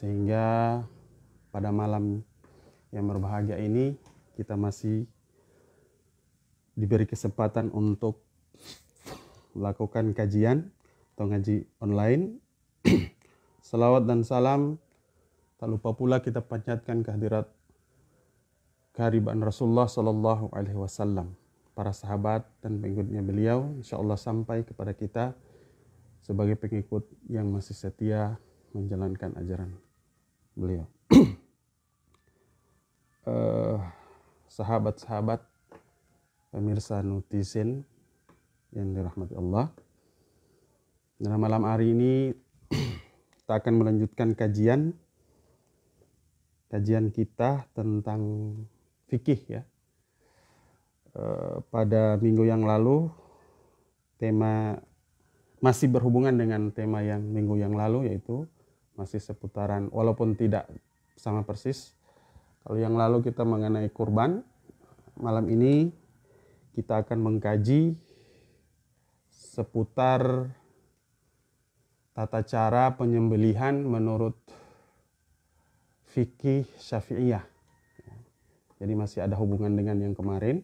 Sehingga pada malam yang berbahagia ini kita masih diberi kesempatan untuk melakukan kajian atau ngaji online. Selawat dan salam tak lupa pula kita panjatkan kehadirat kehariban Rasulullah Shallallahu Alaihi Wasallam, para sahabat dan pengikutnya beliau, insyaallah sampai kepada kita sebagai pengikut yang masih setia menjalankan ajaran beliau eh, sahabat-sahabat pemirsa nutisin yang dirahmati Allah dalam nah, malam hari ini kita akan melanjutkan kajian kajian kita tentang fikih ya eh, pada minggu yang lalu tema masih berhubungan dengan tema yang minggu yang lalu yaitu masih seputaran walaupun tidak sama persis kalau yang lalu kita mengenai kurban malam ini kita akan mengkaji seputar tata cara penyembelihan menurut fikih syafi'iyah jadi masih ada hubungan dengan yang kemarin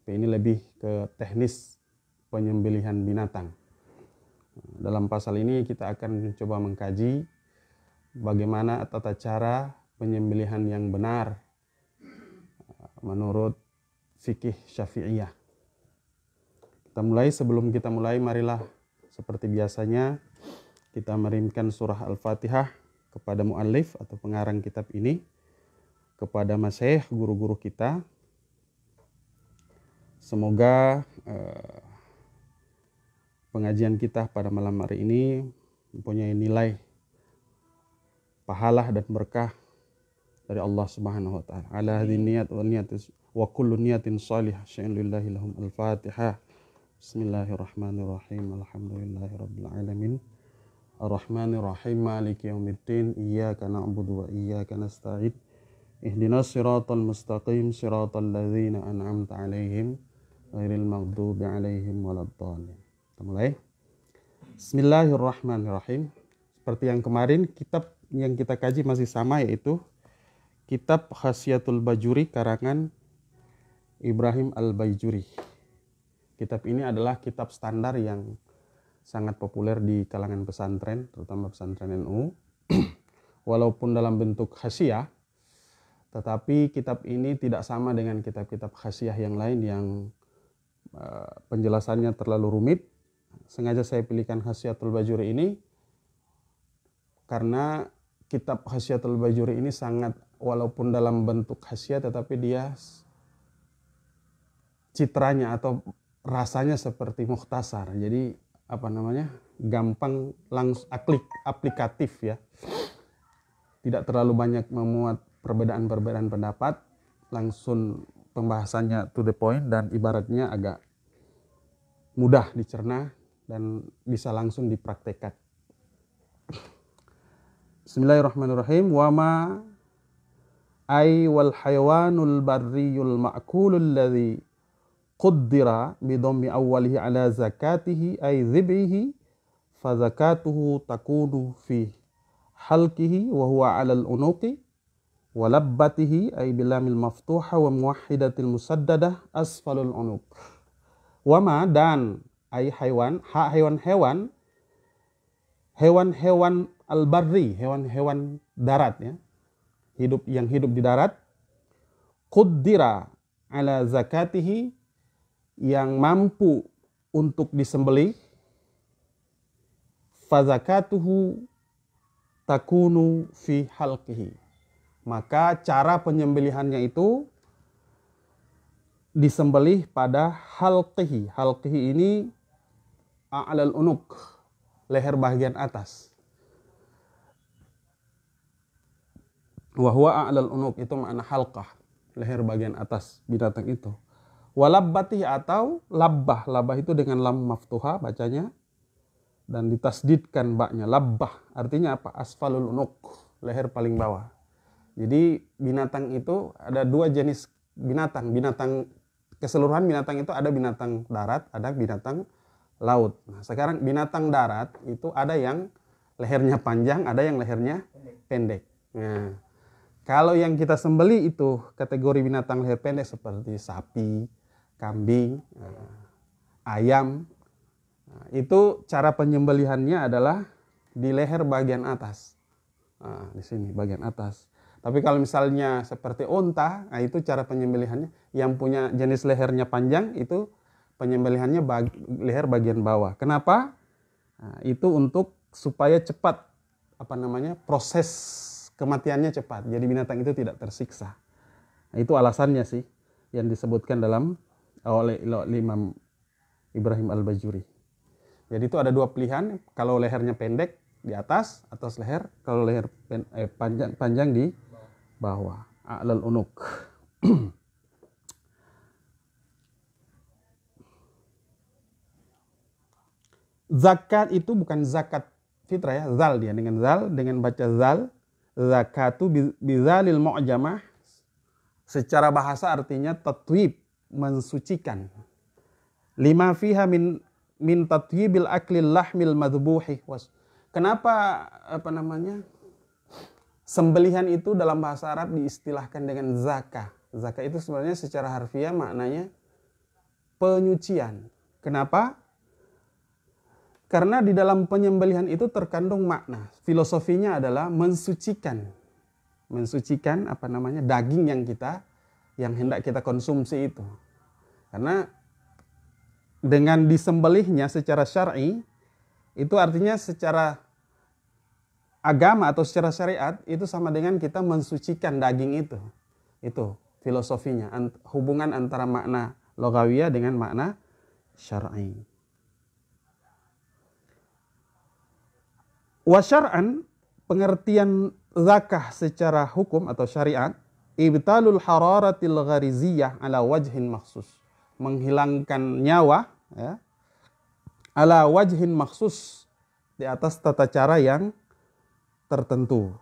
tapi ini lebih ke teknis penyembelihan binatang dalam pasal ini kita akan coba mengkaji bagaimana tata cara penyembelihan yang benar eh, menurut fikih syafi'iyah. Kita mulai sebelum kita mulai marilah seperti biasanya kita merimkan surah Al-Fatihah kepada muallif atau pengarang kitab ini kepada masyayikh guru-guru kita. Semoga eh, pengajian kita pada malam hari ini mempunyai nilai pahala dan berkah dari Allah Subhanahu wa taala. Ala iya. hadhihi niyat wa niyat wa kullu niyatin salihah syai'un lillahi lahum al-Fatihah. Bismillahirrahmanirrahim. Alhamdulillahirabbil alamin. Ar-Rahmanirrahim. Maliki yaumiddin. Iyyaka na'budu wa iyyaka nasta'in. Ihdinas siratal mustaqim siratal ladzina an'amta 'alaihim ghairil maghdubi 'alaihim waladdallin. Kita mulai. Bismillahirrahmanirrahim. Seperti yang kemarin kita yang kita kaji masih sama yaitu Kitab Khasiatul Bajuri karangan Ibrahim Al-Bajuri. Kitab ini adalah kitab standar yang sangat populer di kalangan pesantren, terutama pesantren NU. Walaupun dalam bentuk khasiah, tetapi kitab ini tidak sama dengan kitab-kitab khasiah yang lain yang eh, penjelasannya terlalu rumit. Sengaja saya pilihkan khasiatul bajuri ini karena kitab Hasyiatul Bajuri ini sangat walaupun dalam bentuk khasiat tetapi dia citranya atau rasanya seperti muhtasar. Jadi apa namanya? gampang langsung aplik, aplikatif ya. Tidak terlalu banyak memuat perbedaan-perbedaan pendapat, langsung pembahasannya to the point dan ibaratnya agak mudah dicerna dan bisa langsung dipraktekkan. بسم الله الرحمن الرحيم وما أي والحيوان البري المأكول الذي قدر بضم أوله على زكاته أي ذبعه فزكاته تكون في حلقه وهو على الأنوق ولبته أي بلام المفتوحة وموحدة المسددة أسفل الأنوق وما دان أي حيوان حيوان حيوان حيوان حيوان al-barri, hewan-hewan darat ya. Hidup yang hidup di darat. Quddira ala zakatihi yang mampu untuk disembelih. Fazakatuhu takunu fi halqihi. Maka cara penyembelihannya itu disembelih pada halqihi. Halqihi ini a'lal unuk, leher bagian atas. Wahwa a'lal unuk itu makna halkah leher bagian atas binatang itu. Walabbatih atau labbah, labbah itu dengan lam maftuha bacanya dan ditasdidkan baknya labbah artinya apa asfalul unuk leher paling bawah jadi binatang itu ada dua jenis binatang binatang keseluruhan binatang itu ada binatang darat ada binatang laut nah sekarang binatang darat itu ada yang lehernya panjang ada yang lehernya pendek, pendek. nah kalau yang kita sembeli itu kategori binatang leher pendek seperti sapi, kambing, eh, ayam. Eh, itu cara penyembelihannya adalah di leher bagian atas. Nah, di sini bagian atas. Tapi kalau misalnya seperti unta, nah itu cara penyembelihannya yang punya jenis lehernya panjang itu penyembelihannya bag, leher bagian bawah. Kenapa? Nah, itu untuk supaya cepat apa namanya proses kematiannya cepat. Jadi binatang itu tidak tersiksa. Nah, itu alasannya sih yang disebutkan dalam eh, oleh Imam Ibrahim Al-Bajuri. Jadi itu ada dua pilihan, kalau lehernya pendek di atas, atas leher, kalau leher pen, eh, panjang panjang di bawah. A'lal unuk. zakat itu bukan zakat fitrah ya, zal dia dengan zal dengan baca zal zakatu bizalil mu'jamah secara bahasa artinya tatwib mensucikan lima fiha min min tatwibil aklil lahmil madhubuhi was kenapa apa namanya sembelihan itu dalam bahasa Arab diistilahkan dengan zakah zakah itu sebenarnya secara harfiah maknanya penyucian kenapa karena di dalam penyembelihan itu terkandung makna. Filosofinya adalah mensucikan. Mensucikan apa namanya? daging yang kita yang hendak kita konsumsi itu. Karena dengan disembelihnya secara syar'i itu artinya secara agama atau secara syariat itu sama dengan kita mensucikan daging itu. Itu filosofinya, hubungan antara makna logawiyah dengan makna syar'i. Wasyar'an pengertian zakah secara hukum atau syariat ibtalul hararatil ghariziyah ala wajhin maksus menghilangkan nyawa ya, ala wajhin maksus di atas tata cara yang tertentu.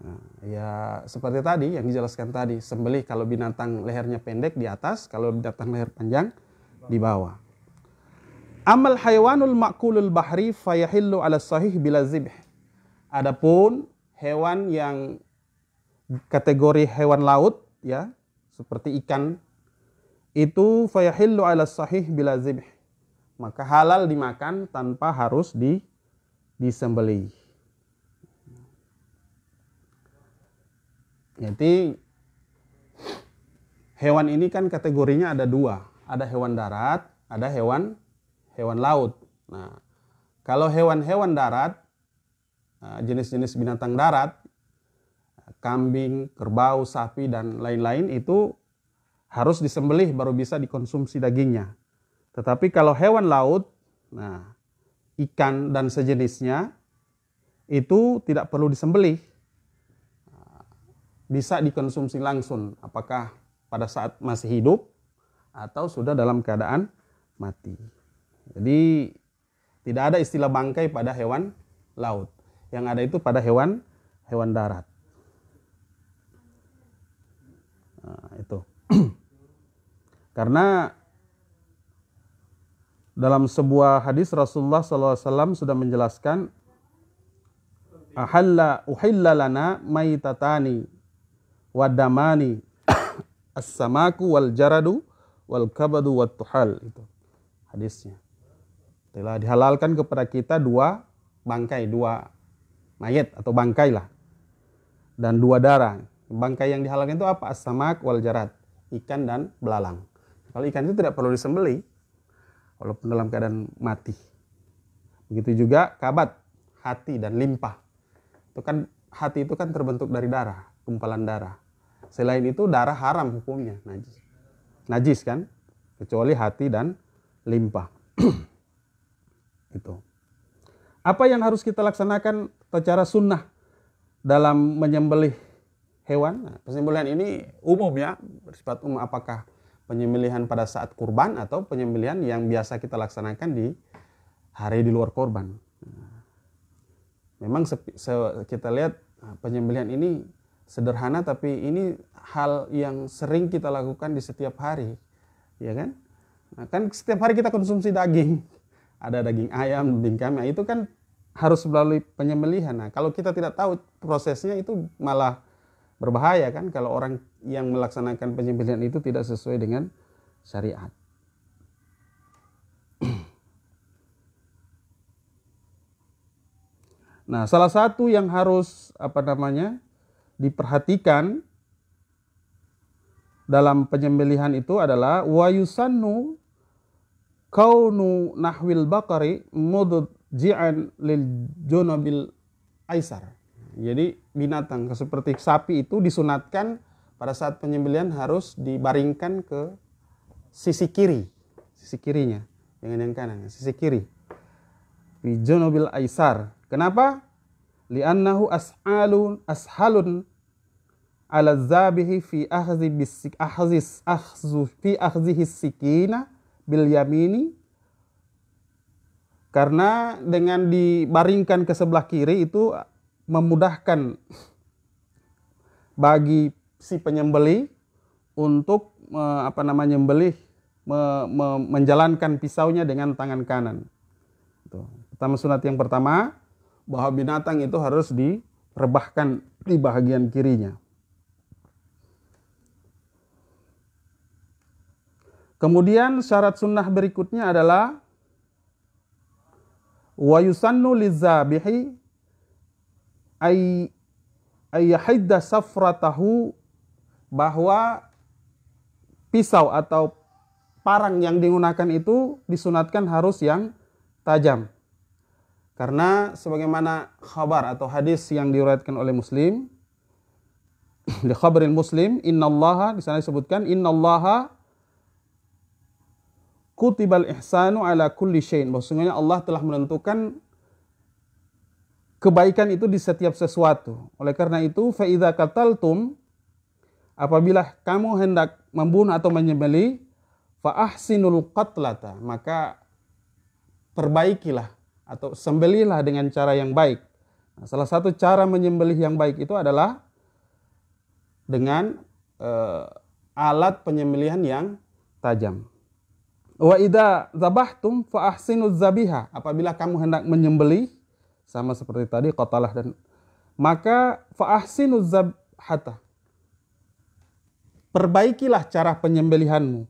Nah, ya seperti tadi yang dijelaskan tadi sembelih kalau binatang lehernya pendek di atas kalau binatang leher panjang di bawah. Amal hayawanul makulul bahri fayahillu ala sahih bila zibh. Adapun hewan yang kategori hewan laut ya seperti ikan itu fayahillu ala sahih bila zibh. Maka halal dimakan tanpa harus di disembeli. Jadi hewan ini kan kategorinya ada dua, ada hewan darat, ada hewan hewan laut. Nah, kalau hewan-hewan darat, nah, jenis-jenis binatang darat, kambing, kerbau, sapi, dan lain-lain itu harus disembelih baru bisa dikonsumsi dagingnya. Tetapi kalau hewan laut, nah ikan dan sejenisnya itu tidak perlu disembelih. Nah, bisa dikonsumsi langsung apakah pada saat masih hidup atau sudah dalam keadaan mati. Jadi tidak ada istilah bangkai pada hewan laut. Yang ada itu pada hewan hewan darat. Nah, itu. Karena dalam sebuah hadis Rasulullah SAW sudah menjelaskan ahalla uhilla lana maitatani wadamani as-samaku wal jaradu wal kabadu wat tuhal itu hadisnya telah dihalalkan kepada kita dua bangkai, dua mayat atau bangkai lah. Dan dua darah. Bangkai yang dihalalkan itu apa? Asamak wal jarat. Ikan dan belalang. Kalau ikan itu tidak perlu disembeli, walaupun dalam keadaan mati. Begitu juga kabat, hati dan limpa Itu kan hati itu kan terbentuk dari darah, kumpalan darah. Selain itu darah haram hukumnya, najis. Najis kan? Kecuali hati dan limpa Gitu. Apa yang harus kita laksanakan secara sunnah dalam menyembelih hewan? Nah, penyembelihan ini umum ya, bersifat umum. Apakah penyembelihan pada saat kurban atau penyembelihan yang biasa kita laksanakan di hari di luar kurban Memang kita lihat nah, penyembelihan ini sederhana tapi ini hal yang sering kita lakukan di setiap hari, ya kan? Nah, kan setiap hari kita konsumsi daging ada daging ayam, daging kambing. Nah, itu kan harus melalui penyembelihan. Nah, kalau kita tidak tahu prosesnya itu malah berbahaya kan kalau orang yang melaksanakan penyembelihan itu tidak sesuai dengan syariat. Nah, salah satu yang harus apa namanya diperhatikan dalam penyembelihan itu adalah wayusanu kaunu nahwil bakari jian lil junabil aisar. Jadi binatang seperti sapi itu disunatkan pada saat penyembelian harus dibaringkan ke sisi kiri, sisi kirinya, jangan yang kanan, sisi kiri. Di junabil aisar. Kenapa? Li'annahu as'alun ashalun ala zabihi fi ahzi bisik ahzis ahzu fi ahzihi sikina bil yamini karena dengan dibaringkan ke sebelah kiri itu memudahkan bagi si penyembeli untuk apa namanya menyembelih me, me, menjalankan pisaunya dengan tangan kanan. Pertama sunat yang pertama bahwa binatang itu harus direbahkan di bagian kirinya. Kemudian syarat sunnah berikutnya adalah wa yusannu lizabihi ay ayyahidda safratahu bahwa pisau atau parang yang digunakan itu disunatkan harus yang tajam. Karena sebagaimana khabar atau hadis yang diriwayatkan oleh Muslim di khabarin Muslim, innallaha di sana disebutkan innallaha kutibal ihsanu ala kulli syai'in. Bahwasanya Allah telah menentukan kebaikan itu di setiap sesuatu. Oleh karena itu, idza qataltum apabila kamu hendak membunuh atau menyembelih, faahsinul qatlata, maka perbaikilah atau sembelilah dengan cara yang baik. Nah, salah satu cara menyembelih yang baik itu adalah dengan uh, alat penyembelihan yang tajam. Wa idza zabahtum fa ahsinu zabiha. Apabila kamu hendak menyembeli sama seperti tadi qatalah dan maka fa ahsinu zabhata. Perbaikilah cara penyembelihanmu.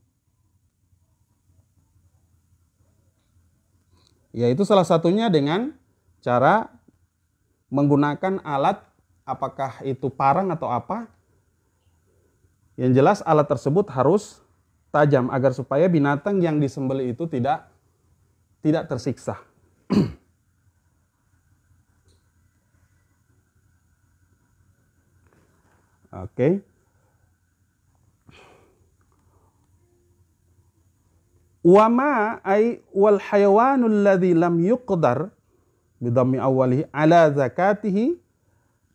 Yaitu salah satunya dengan cara menggunakan alat apakah itu parang atau apa. Yang jelas alat tersebut harus tajam agar supaya binatang yang disembelih itu tidak tidak tersiksa. Oke. Okay. Wama ay wal hayawanul ladzi lam yuqdar bidammi awalihi ala zakatihi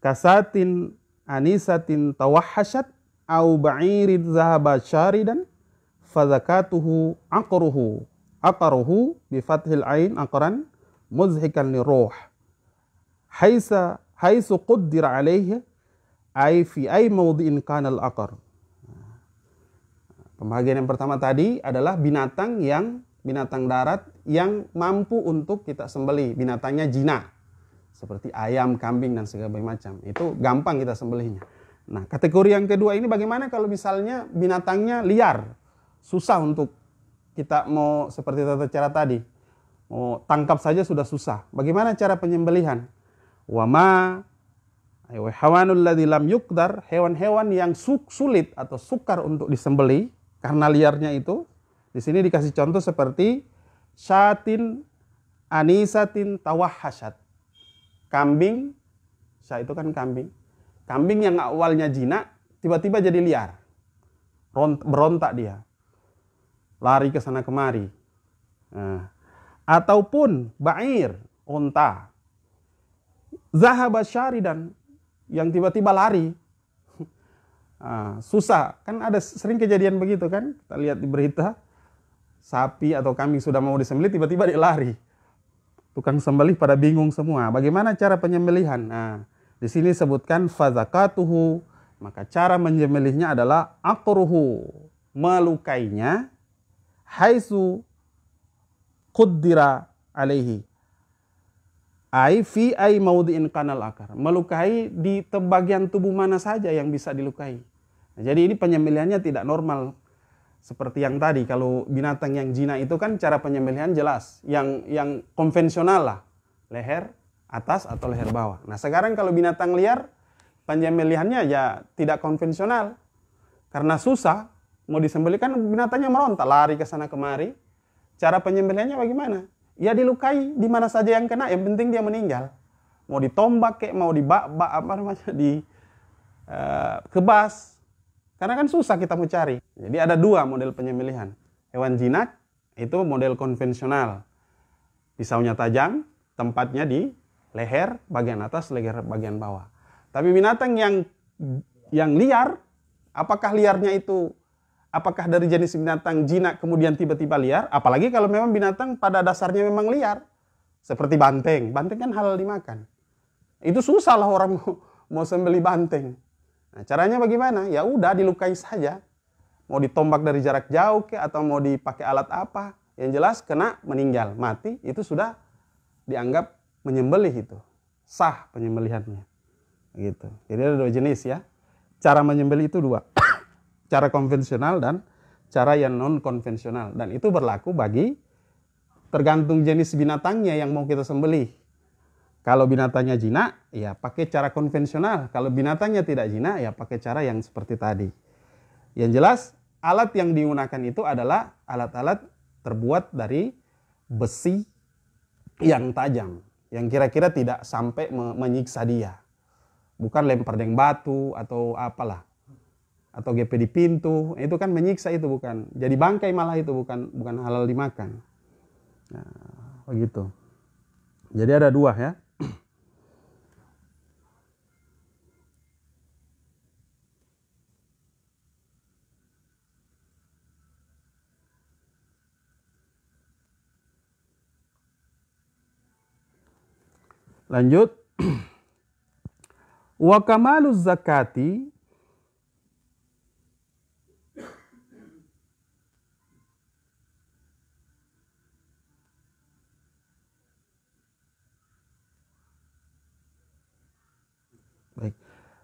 kasatin anisatin tawahhasat au ba'irid zahaba syaridan fazakatuhu aqruhu aqruhu bi fathil ain aqran muzhikan li ruh haisa haisu quddira alaihi ay fi ay mawdi'in kana al aqr Pembagian yang pertama tadi adalah binatang yang binatang darat yang mampu untuk kita sembelih, binatangnya jinak seperti ayam, kambing dan segala macam. Itu gampang kita sembelihnya. Nah, kategori yang kedua ini bagaimana kalau misalnya binatangnya liar? susah untuk kita mau seperti tata cara tadi. Mau tangkap saja sudah susah. Bagaimana cara penyembelihan? Wama hewanul lam yukdar, hewan-hewan yang sulit atau sukar untuk disembeli karena liarnya itu. Di sini dikasih contoh seperti syatin anisatin tawahhasat. Kambing, saya itu kan kambing. Kambing yang awalnya jinak tiba-tiba jadi liar. Berontak dia lari ke sana kemari. Nah, ataupun ba'ir, unta. Zahaba dan yang tiba-tiba lari. Nah, susah, kan ada sering kejadian begitu kan? Kita lihat di berita, sapi atau kambing sudah mau disembelih tiba-tiba dia lari. Tukang sembelih pada bingung semua. Bagaimana cara penyembelihan? Nah, di sini sebutkan fazakatuhu, maka cara menyembelihnya adalah akruhu, melukainya haitsu kudira alaihi. Ai fi ai maudiin kanal akar. Melukai di bagian tubuh mana saja yang bisa dilukai. Nah, jadi ini penyembelihannya tidak normal seperti yang tadi. Kalau binatang yang jina itu kan cara penyembelihan jelas, yang yang konvensional lah, leher atas atau leher bawah. Nah sekarang kalau binatang liar penyembelihannya ya tidak konvensional karena susah mau disembelih kan binatangnya meronta lari ke sana kemari cara penyembelihannya bagaimana ya dilukai di mana saja yang kena yang penting dia meninggal mau ditombak kayak mau dibak-bak apa namanya di uh, kebas karena kan susah kita mau cari jadi ada dua model penyembelihan hewan jinak itu model konvensional pisaunya tajam tempatnya di leher bagian atas leher bagian bawah tapi binatang yang yang liar apakah liarnya itu apakah dari jenis binatang jinak kemudian tiba-tiba liar? Apalagi kalau memang binatang pada dasarnya memang liar. Seperti banteng. Banteng kan halal dimakan. Itu susah lah orang mau, sembeli banteng. Nah, caranya bagaimana? Ya udah dilukai saja. Mau ditombak dari jarak jauh ke atau mau dipakai alat apa? Yang jelas kena meninggal, mati itu sudah dianggap menyembelih itu. Sah penyembelihannya. Gitu. Jadi ada dua jenis ya. Cara menyembelih itu dua cara konvensional dan cara yang non konvensional dan itu berlaku bagi tergantung jenis binatangnya yang mau kita sembelih. Kalau binatangnya jinak, ya pakai cara konvensional. Kalau binatangnya tidak jinak, ya pakai cara yang seperti tadi. Yang jelas, alat yang digunakan itu adalah alat-alat terbuat dari besi yang tajam, yang kira-kira tidak sampai menyiksa dia. Bukan lempar dengan batu atau apalah atau GP di pintu itu kan menyiksa itu bukan jadi bangkai malah itu bukan bukan halal dimakan nah, begitu jadi ada dua ya Lanjut. Wa zakati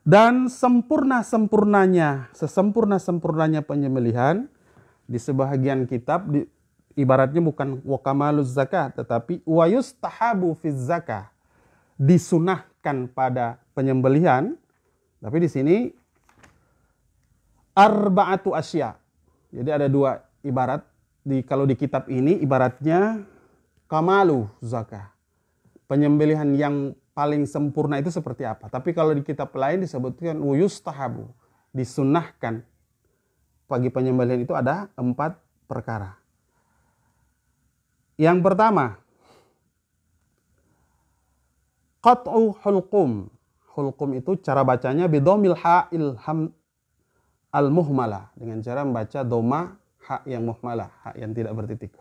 dan sempurna-sempurnanya, sesempurna-sempurnanya penyembelihan di sebahagian kitab di, ibaratnya bukan wakamalu zakah tetapi wayus tahabu fiz zakah disunahkan pada penyembelihan tapi di sini arbaatu asya. Jadi ada dua ibarat di kalau di kitab ini ibaratnya kamalu zakah. Penyembelihan yang paling sempurna itu seperti apa. Tapi kalau di kitab lain disebutkan wuyus tahabu, disunahkan. Pagi penyembelihan itu ada empat perkara. Yang pertama, qat'u hulqum. Hulqum itu cara bacanya bidomil ha'il ham al muhmala dengan cara membaca doma hak yang muhmala, hak yang tidak bertitik.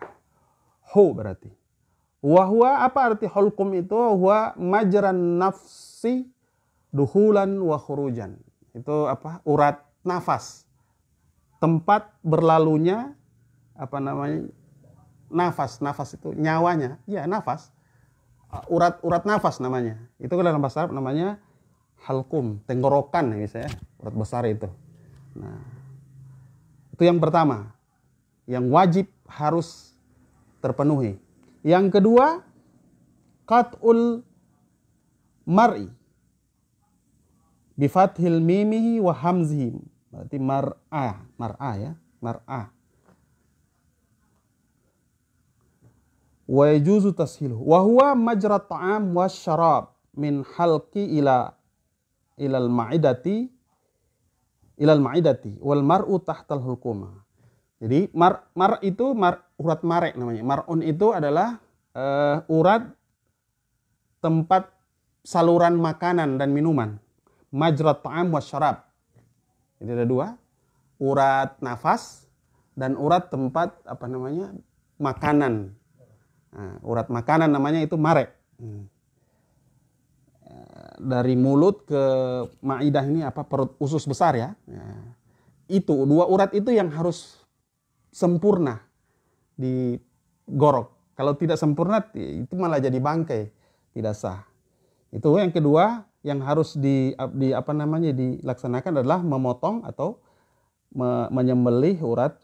Hu berarti. Wahwa apa arti holkum itu? Wahwa majran nafsi duhulan wahurujan Itu apa? Urat nafas. Tempat berlalunya apa namanya? Nafas, nafas itu nyawanya. Ya, nafas. Urat-urat nafas namanya. Itu dalam bahasa Arab namanya halkum, tenggorokan misalnya, ya. urat besar itu. Nah, itu yang pertama. Yang wajib harus terpenuhi. Yang kedua, qat'ul mar'i bifathil mimihi wa hamzihi. Berarti mar'a, mar'a ya, mar'a. Wa yajuzu tashiluhu wa huwa majra ta'am syarab min halqi ila ilal ma'idati ilal ma'idati wal mar'u tahtal hulqumah jadi mar mar itu mar urat marek namanya. Marun itu adalah uh, urat tempat saluran makanan dan minuman. Majrat ta'am wa syarab. Jadi ada dua, urat nafas dan urat tempat apa namanya? makanan. Nah, urat makanan namanya itu marek. Hmm. Eh, dari mulut ke maidah ini apa perut usus besar ya. ya. Itu dua urat itu yang harus sempurna di gorok. Kalau tidak sempurna ya itu malah jadi bangkai, tidak sah. Itu yang kedua yang harus di, di apa namanya dilaksanakan adalah memotong atau me, menyembelih urat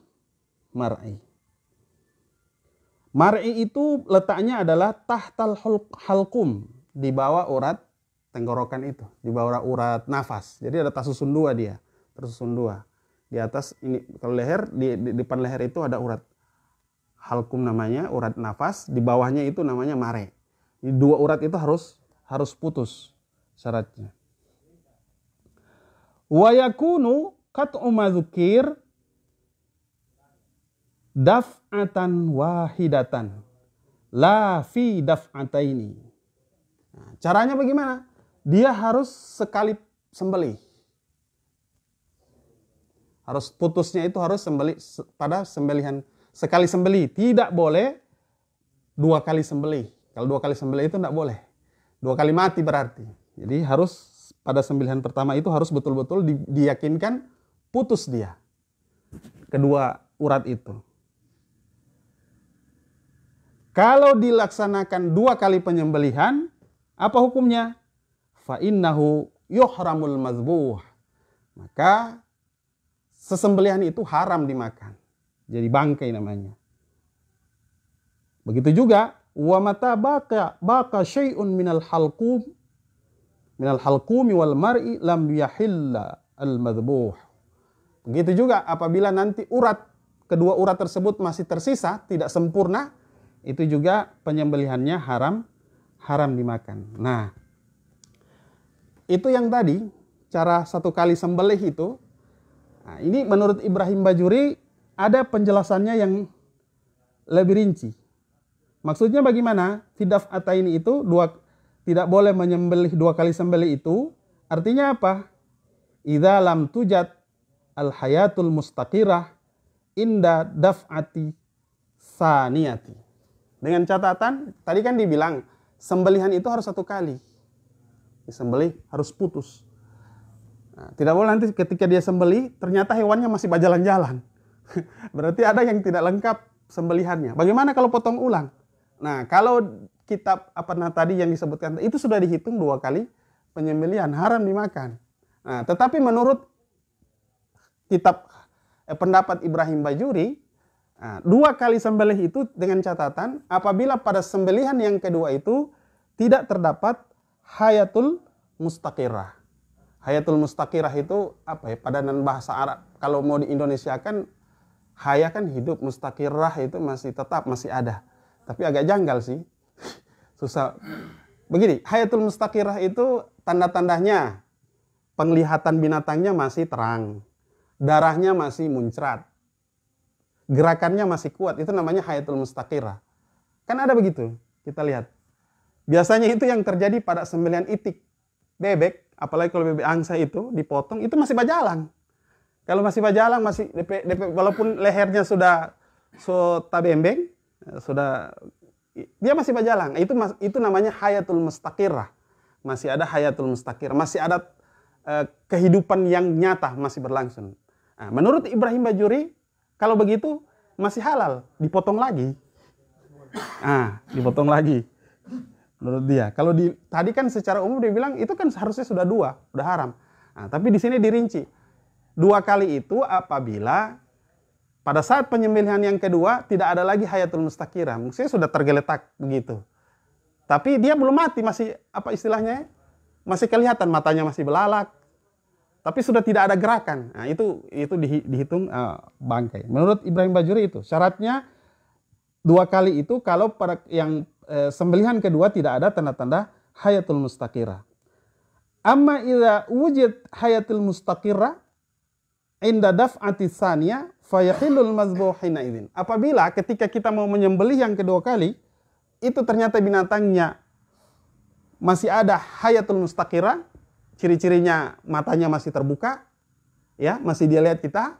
mar'i. Mar'i itu letaknya adalah tahtal halkum di bawah urat tenggorokan itu, di bawah urat nafas. Jadi ada tasusun dua dia, tersusun dua di atas ini kalau leher di, di depan leher itu ada urat halkum namanya urat nafas di bawahnya itu namanya mare dua urat itu harus harus putus syaratnya wayakunu kat umazukir daf'atan wahidatan la fi daf'ataini. Nah, caranya bagaimana? Dia harus sekali sembelih. Harus putusnya itu harus sembeli pada sembelihan sekali sembeli. Tidak boleh dua kali sembeli. Kalau dua kali sembeli itu tidak boleh. Dua kali mati berarti. Jadi harus pada sembelihan pertama itu harus betul-betul di, diyakinkan putus dia. Kedua urat itu. Kalau dilaksanakan dua kali penyembelihan, apa hukumnya? Fa'innahu yuhramul mazbuh. Maka sesembelihan itu haram dimakan. Jadi bangkai namanya. Begitu juga wa mata baka baka syai'un minal halqum minal halqumi wal mar'i lam yahilla al madbuh. Begitu juga apabila nanti urat kedua urat tersebut masih tersisa tidak sempurna itu juga penyembelihannya haram haram dimakan. Nah, itu yang tadi cara satu kali sembelih itu Nah, ini menurut Ibrahim Bajuri ada penjelasannya yang lebih rinci. Maksudnya bagaimana? Fidaf ataini itu dua tidak boleh menyembelih dua kali sembelih itu. Artinya apa? Idza lam tujat al hayatul mustaqirah inda daf'ati saniyati. Dengan catatan tadi kan dibilang sembelihan itu harus satu kali. Disembelih harus putus. Nah, tidak boleh nanti ketika dia sembeli ternyata hewannya masih berjalan-jalan. Berarti ada yang tidak lengkap sembelihannya. Bagaimana kalau potong ulang? Nah, kalau kitab apa nah, tadi yang disebutkan itu sudah dihitung dua kali penyembelian haram dimakan. Nah, tetapi menurut kitab eh, pendapat Ibrahim Bajuri, nah, dua kali sembelih itu dengan catatan apabila pada sembelihan yang kedua itu tidak terdapat hayatul mustaqirah. Hayatul Mustaqirah itu apa ya? padanan bahasa Arab kalau mau di Indonesia kan Haya kan hidup, Mustaqirah itu masih tetap masih ada. Tapi agak janggal sih. Susah. Begini, Hayatul Mustaqirah itu tanda-tandanya penglihatan binatangnya masih terang. Darahnya masih muncrat. Gerakannya masih kuat. Itu namanya Hayatul Mustaqirah. Kan ada begitu. Kita lihat. Biasanya itu yang terjadi pada sembilan itik. Bebek apalagi kalau bebek angsa itu dipotong itu masih bajalang. Kalau masih bajalang masih DP, DP walaupun lehernya sudah so tabembeng sudah dia masih bajalang. Itu itu namanya hayatul mustaqirah. Masih ada hayatul mustaqir, masih ada eh, kehidupan yang nyata masih berlangsung. Nah, menurut Ibrahim Bajuri kalau begitu masih halal, dipotong lagi. Ah, dipotong lagi menurut dia. Kalau di tadi kan secara umum dia bilang itu kan seharusnya sudah dua, sudah haram. Nah, tapi di sini dirinci. Dua kali itu apabila pada saat penyembelihan yang kedua tidak ada lagi hayatul mustakira, maksudnya sudah tergeletak begitu. Tapi dia belum mati, masih apa istilahnya? Masih kelihatan matanya masih belalak. Tapi sudah tidak ada gerakan. Nah, itu itu dihitung uh, bangkai. Menurut Ibrahim Bajuri itu syaratnya dua kali itu kalau pada yang Eh, sembelihan kedua tidak ada tanda-tanda hayatul mustaqirah. Amma idza wujid hayatul mustaqirah inda daf'ati tsaniyah fayahilul mazbuhina Apabila ketika kita mau menyembelih yang kedua kali, itu ternyata binatangnya masih ada hayatul mustaqira, ciri-cirinya matanya masih terbuka, ya masih dia lihat kita,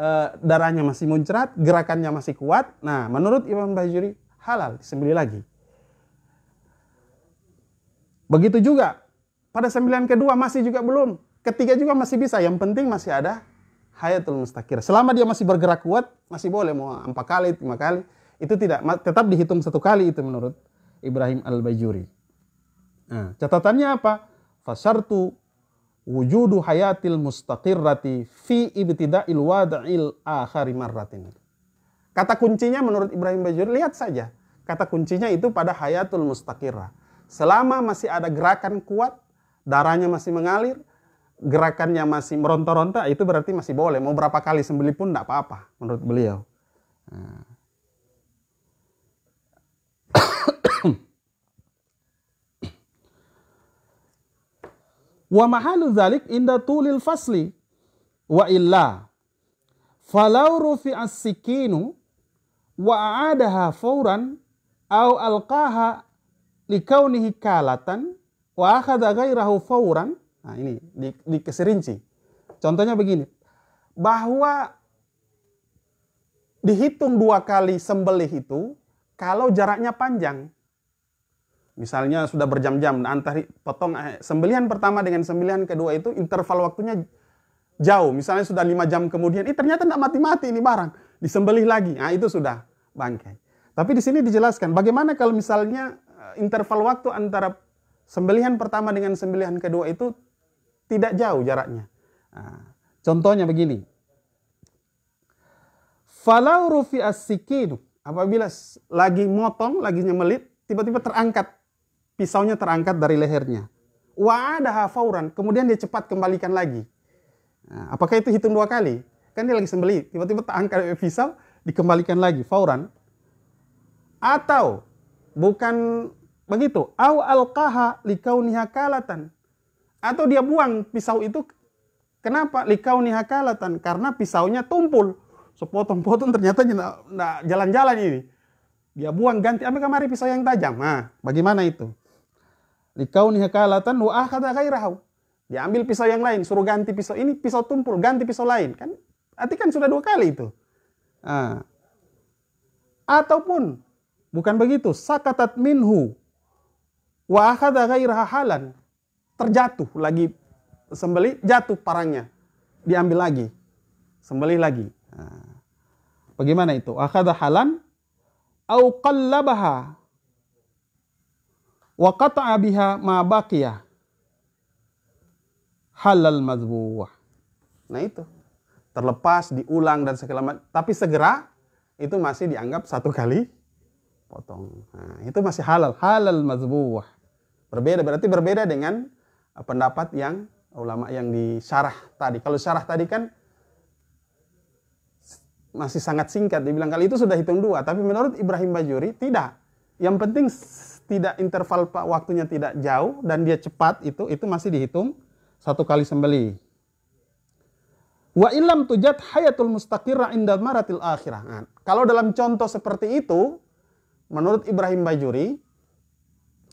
eh, darahnya masih muncrat, gerakannya masih kuat. Nah, menurut Imam Bajuri, halal, disembelih lagi. Begitu juga pada sembilan kedua masih juga belum. Ketiga juga masih bisa. Yang penting masih ada hayatul mustakir. Selama dia masih bergerak kuat, masih boleh mau empat kali, lima kali. Itu tidak tetap dihitung satu kali itu menurut Ibrahim Al-Bajuri. Nah, catatannya apa? Fasartu wujudu hayatil mustaqirrati fi ibtida'il wada'il akhari marratin. Kata kuncinya menurut Ibrahim Bajuri, lihat saja Kata kuncinya itu pada hayatul mustaqirah. Selama masih ada gerakan kuat, darahnya masih mengalir, gerakannya masih meronta-ronta, itu berarti masih boleh. Mau berapa kali sembelih pun tidak apa-apa menurut beliau. Nah. wa mahalu dzalik inda tulil fasli wa illa falau rufi as-sikinu wa aadaha fauran au alqaha likaunihi kalatan wa akhadha ghairahu fawran. Nah, ini di, di keserinci. Contohnya begini. Bahwa dihitung dua kali sembelih itu kalau jaraknya panjang. Misalnya sudah berjam-jam nah, antara potong eh, sembelihan pertama dengan sembelihan kedua itu interval waktunya jauh. Misalnya sudah lima jam kemudian, eh ternyata tidak mati-mati ini barang. Disembelih lagi. Nah, itu sudah bangkai. Tapi di sini dijelaskan bagaimana kalau misalnya eh, interval waktu antara sembelihan pertama dengan sembelihan kedua itu tidak jauh jaraknya. Nah, contohnya begini. Falau rufi asikinu apabila lagi motong, lagi nyemelit, tiba-tiba terangkat pisaunya terangkat dari lehernya. Wa ada fauran, kemudian dia cepat kembalikan lagi. Nah, apakah itu hitung dua kali? Kan dia lagi sembeli, tiba-tiba terangkat pisau dikembalikan lagi fauran atau bukan begitu au alqaha likauniha kalatan atau dia buang pisau itu kenapa likauniha kalatan karena pisaunya tumpul sepotong-potong ternyata tidak jalan-jalan ini dia buang ganti ambil kemari pisau yang tajam nah bagaimana itu likauniha kalatan wa akhadha ghairahu dia ambil pisau yang lain suruh ganti pisau ini pisau tumpul ganti pisau lain kan arti kan sudah dua kali itu nah. ataupun Bukan begitu. Sakatat minhu wa akhadha ghairaha halan. Terjatuh lagi sembelih, jatuh parangnya. Diambil lagi. Sembelih lagi. Nah. Bagaimana itu? Akhadha halan au qallabaha wa qata'a biha ma baqiyah halal mazbuah. Nah itu. Terlepas, diulang dan segala macam. Tapi segera itu masih dianggap satu kali potong. Nah, itu masih halal, halal mazbuh. Berbeda berarti berbeda dengan eh, pendapat yang ulama yang di syarah tadi. Kalau syarah tadi kan masih sangat singkat dibilang kali itu sudah hitung dua tapi menurut Ibrahim Bajuri tidak yang penting tidak interval waktunya tidak jauh dan dia cepat itu itu masih dihitung satu kali sembelih wa ilam tujat hayatul mustaqirra indal maratil akhirah nah, kalau dalam contoh seperti itu menurut Ibrahim Bajuri,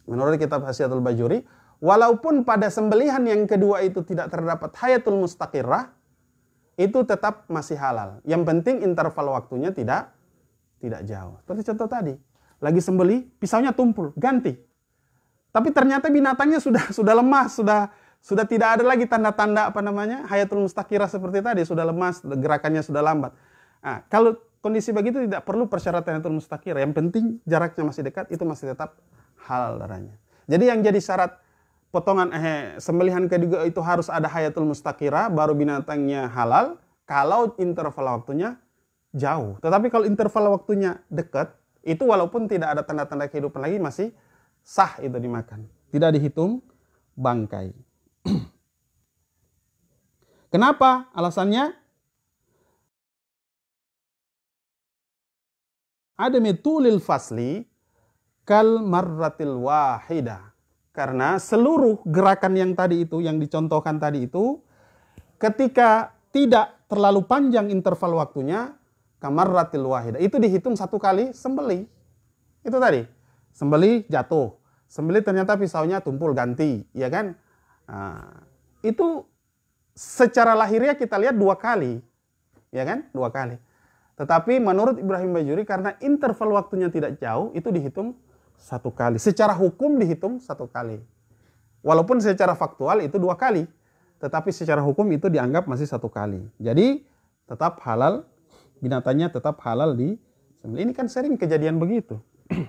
menurut kitab Hasyatul Bajuri, walaupun pada sembelihan yang kedua itu tidak terdapat hayatul mustaqirah, itu tetap masih halal. Yang penting interval waktunya tidak tidak jauh. Seperti contoh tadi, lagi sembeli, pisaunya tumpul, ganti. Tapi ternyata binatangnya sudah sudah lemas, sudah sudah tidak ada lagi tanda-tanda apa namanya hayatul mustaqirah seperti tadi, sudah lemas, gerakannya sudah lambat. Nah, kalau kondisi begitu tidak perlu persyaratan yang mustakir. Yang penting jaraknya masih dekat itu masih tetap halal darahnya. Jadi yang jadi syarat potongan eh sembelihan kedua itu harus ada hayatul mustakira baru binatangnya halal kalau interval waktunya jauh. Tetapi kalau interval waktunya dekat itu walaupun tidak ada tanda-tanda kehidupan lagi masih sah itu dimakan. Tidak dihitung bangkai. Kenapa? Alasannya adami tulil fasli kal marratil wahida. Karena seluruh gerakan yang tadi itu, yang dicontohkan tadi itu, ketika tidak terlalu panjang interval waktunya, ratil wahida. Itu dihitung satu kali sembeli Itu tadi. sembeli jatuh. sembeli ternyata pisaunya tumpul ganti. Ya kan? Nah, itu secara lahirnya kita lihat dua kali. Ya kan? Dua kali. Tetapi menurut Ibrahim Bajuri karena interval waktunya tidak jauh itu dihitung satu kali. Secara hukum dihitung satu kali. Walaupun secara faktual itu dua kali. Tetapi secara hukum itu dianggap masih satu kali. Jadi tetap halal, binatangnya tetap halal di Ini kan sering kejadian begitu.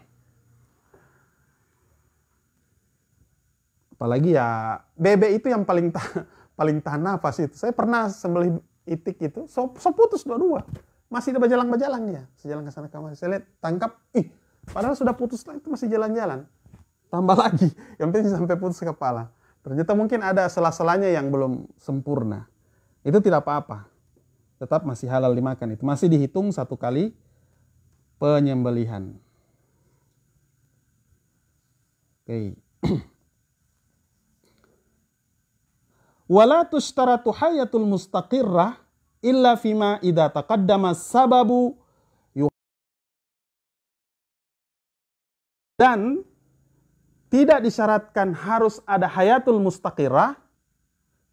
Apalagi ya bebek itu yang paling ta paling tahan nafas itu. Saya pernah sembelih itik itu, so, so putus dua-dua masih ada berjalan-berjalan dia sejalan ke sana kemari saya lihat tangkap ih padahal sudah putus lah itu masih jalan-jalan tambah lagi yang penting sampai putus kepala ternyata mungkin ada sela-selanya yang belum sempurna itu tidak apa-apa tetap masih halal dimakan itu masih dihitung satu kali penyembelihan oke okay. wala tushtaratu hayatul mustaqirrah illa fima idza taqaddama sababu dan tidak disyaratkan harus ada hayatul mustaqirah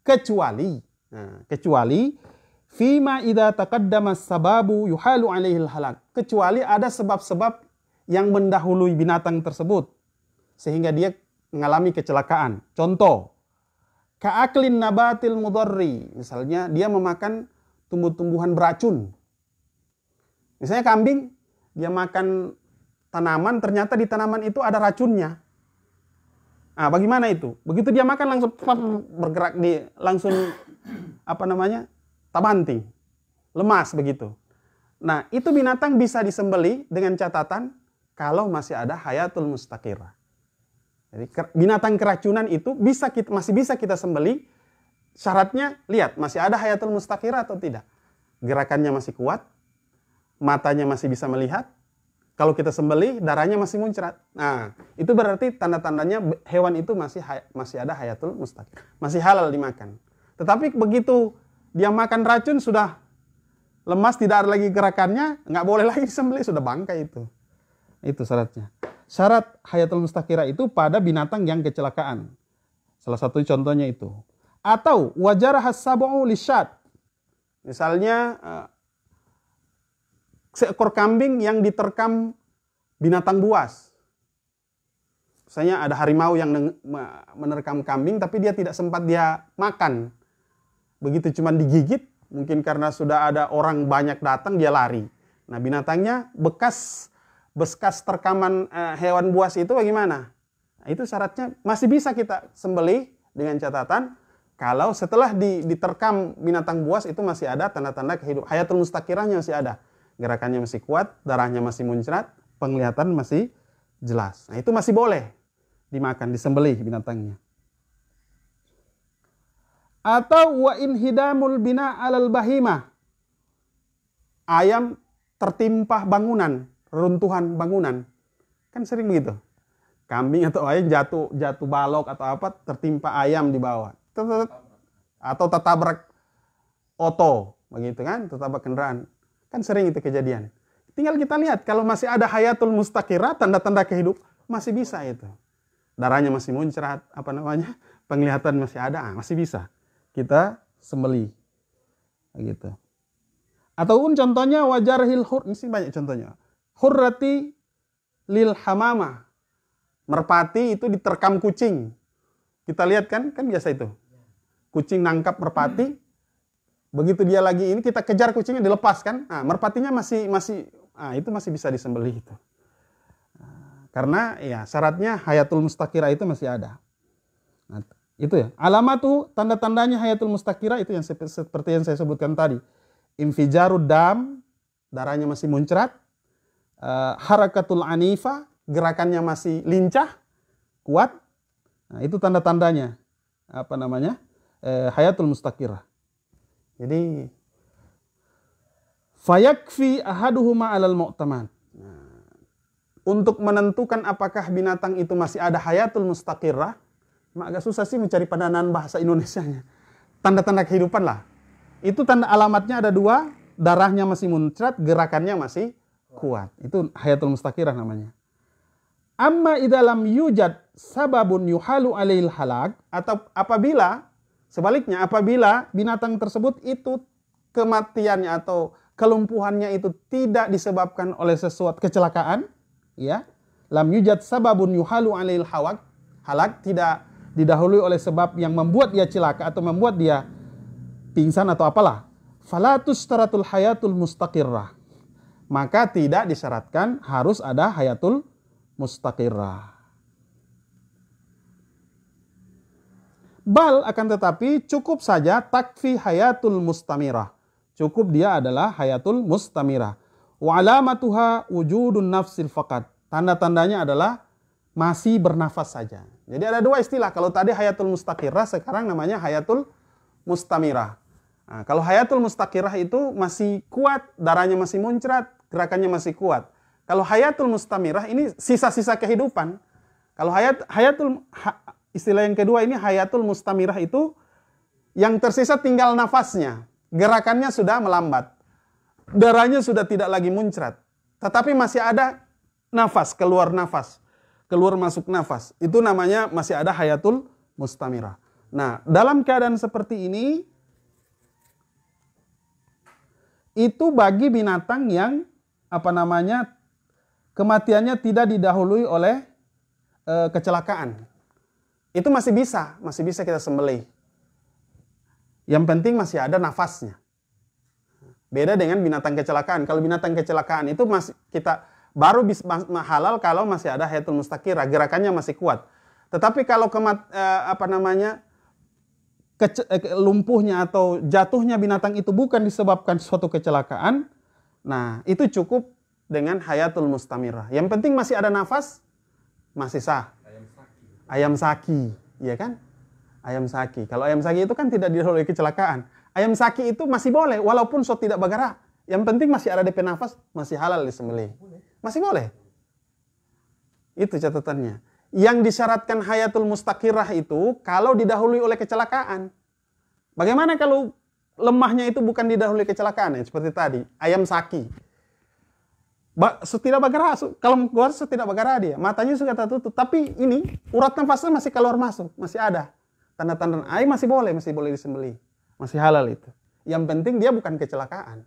kecuali nah, kecuali fima idza taqaddama sababu yuhalu alaihi halak kecuali ada sebab-sebab yang mendahului binatang tersebut sehingga dia mengalami kecelakaan contoh kaaklin nabatil mudarri misalnya dia memakan tumbuh-tumbuhan beracun. Misalnya kambing, dia makan tanaman, ternyata di tanaman itu ada racunnya. Nah, bagaimana itu? Begitu dia makan langsung bergerak di langsung apa namanya? tabanting. Lemas begitu. Nah, itu binatang bisa disembeli dengan catatan kalau masih ada hayatul mustaqirah. Jadi binatang keracunan itu bisa kita, masih bisa kita sembeli syaratnya lihat masih ada hayatul mustakira atau tidak. Gerakannya masih kuat, matanya masih bisa melihat. Kalau kita sembelih, darahnya masih muncrat. Nah, itu berarti tanda-tandanya hewan itu masih masih ada hayatul mustakir, masih halal dimakan. Tetapi begitu dia makan racun sudah lemas tidak ada lagi gerakannya, nggak boleh lagi disembelih sudah bangkai itu. Itu syaratnya. Syarat hayatul mustakira itu pada binatang yang kecelakaan. Salah satu contohnya itu atau wajar hasabu lisyat. Misalnya eh, seekor kambing yang diterkam binatang buas. Misalnya ada harimau yang menerkam kambing tapi dia tidak sempat dia makan. Begitu cuma digigit, mungkin karena sudah ada orang banyak datang dia lari. Nah, binatangnya bekas bekas terkaman eh, hewan buas itu bagaimana? Nah, itu syaratnya masih bisa kita sembelih dengan catatan kalau setelah di, diterkam binatang buas itu masih ada tanda-tanda kehidupan hayatul mustakirahnya masih ada gerakannya masih kuat darahnya masih muncrat penglihatan masih jelas nah itu masih boleh dimakan disembelih binatangnya atau wa in hidamul bina alal bahima, ayam tertimpa bangunan runtuhan bangunan kan sering begitu kambing atau ayam jatuh jatuh balok atau apa tertimpa ayam di bawah atau tertabrak oto begitu kan tertabrak kendaraan kan sering itu kejadian tinggal kita lihat kalau masih ada hayatul mustakira tanda-tanda kehidup masih bisa itu darahnya masih muncrat apa namanya penglihatan masih ada ah, masih bisa kita sembeli gitu ataupun contohnya wajar hilhur ini banyak contohnya hurrati lil hamama merpati itu diterkam kucing kita lihat kan kan biasa itu kucing nangkap merpati. Hmm. Begitu dia lagi ini kita kejar kucingnya dilepas kan. Nah, merpatinya masih masih ah itu masih bisa disembeli itu. Ah, karena ya syaratnya hayatul mustakira itu masih ada. Nah, itu ya. Alamat tuh tanda-tandanya hayatul mustakira itu yang seperti yang saya sebutkan tadi. Infijarud dam, darahnya masih muncrat. Uh, harakatul anifa, gerakannya masih lincah, kuat. Nah, itu tanda-tandanya. Apa namanya? eh, hayatul mustaqirah. Jadi fayakfi ahaduhuma alal mu'taman. Nah, untuk menentukan apakah binatang itu masih ada hayatul mustaqirah, mak susah sih mencari padanan bahasa Indonesianya. Tanda-tanda kehidupan lah. Itu tanda alamatnya ada dua, darahnya masih muncrat, gerakannya masih kuat. Itu hayatul mustaqirah namanya. Amma idalam yujad sababun yuhalu alil halak atau apabila Sebaliknya, apabila binatang tersebut itu kematiannya atau kelumpuhannya itu tidak disebabkan oleh sesuatu kecelakaan, ya, lam yujad sababun yuhalu alil hawak, halak tidak didahului oleh sebab yang membuat dia celaka atau membuat dia pingsan atau apalah. Falatus taratul hayatul mustaqirrah. Maka tidak disyaratkan harus ada hayatul mustaqirrah. Bal akan tetapi cukup saja takfi hayatul mustamirah. Cukup dia adalah hayatul mustamirah. Wa alamatuha wujudun nafsil fakat. Tanda-tandanya adalah masih bernafas saja. Jadi ada dua istilah. Kalau tadi hayatul mustakirah sekarang namanya hayatul mustamirah. Nah, kalau hayatul mustakirah itu masih kuat, darahnya masih muncrat, gerakannya masih kuat. Kalau hayatul mustamirah ini sisa-sisa kehidupan. Kalau hayat hayatul Istilah yang kedua ini hayatul mustamirah itu yang tersisa tinggal nafasnya. Gerakannya sudah melambat. Darahnya sudah tidak lagi muncrat. Tetapi masih ada nafas, keluar nafas. Keluar masuk nafas. Itu namanya masih ada hayatul mustamirah. Nah, dalam keadaan seperti ini, itu bagi binatang yang apa namanya kematiannya tidak didahului oleh e, kecelakaan itu masih bisa, masih bisa kita sembelih. Yang penting masih ada nafasnya. Beda dengan binatang kecelakaan. Kalau binatang kecelakaan itu masih kita baru bisa halal kalau masih ada hayatul mustakira, gerakannya masih kuat. Tetapi kalau kemat, eh, apa namanya kece, eh, lumpuhnya atau jatuhnya binatang itu bukan disebabkan suatu kecelakaan, nah itu cukup dengan hayatul mustamirah. Yang penting masih ada nafas, masih sah ayam saki, ya kan? Ayam saki. Kalau ayam saki itu kan tidak didahului kecelakaan. Ayam saki itu masih boleh walaupun so tidak bergerak. Yang penting masih ada DP nafas, masih halal disembelih. Masih boleh. Itu catatannya. Yang disyaratkan hayatul mustaqirah itu kalau didahului oleh kecelakaan. Bagaimana kalau lemahnya itu bukan didahului kecelakaan ya seperti tadi, ayam saki ba setidak bagara kalau keluar setidak bagara dia matanya sudah tertutup tapi ini urat nafasnya masih keluar masuk masih ada tanda-tanda air masih boleh masih boleh disembeli masih halal itu yang penting dia bukan kecelakaan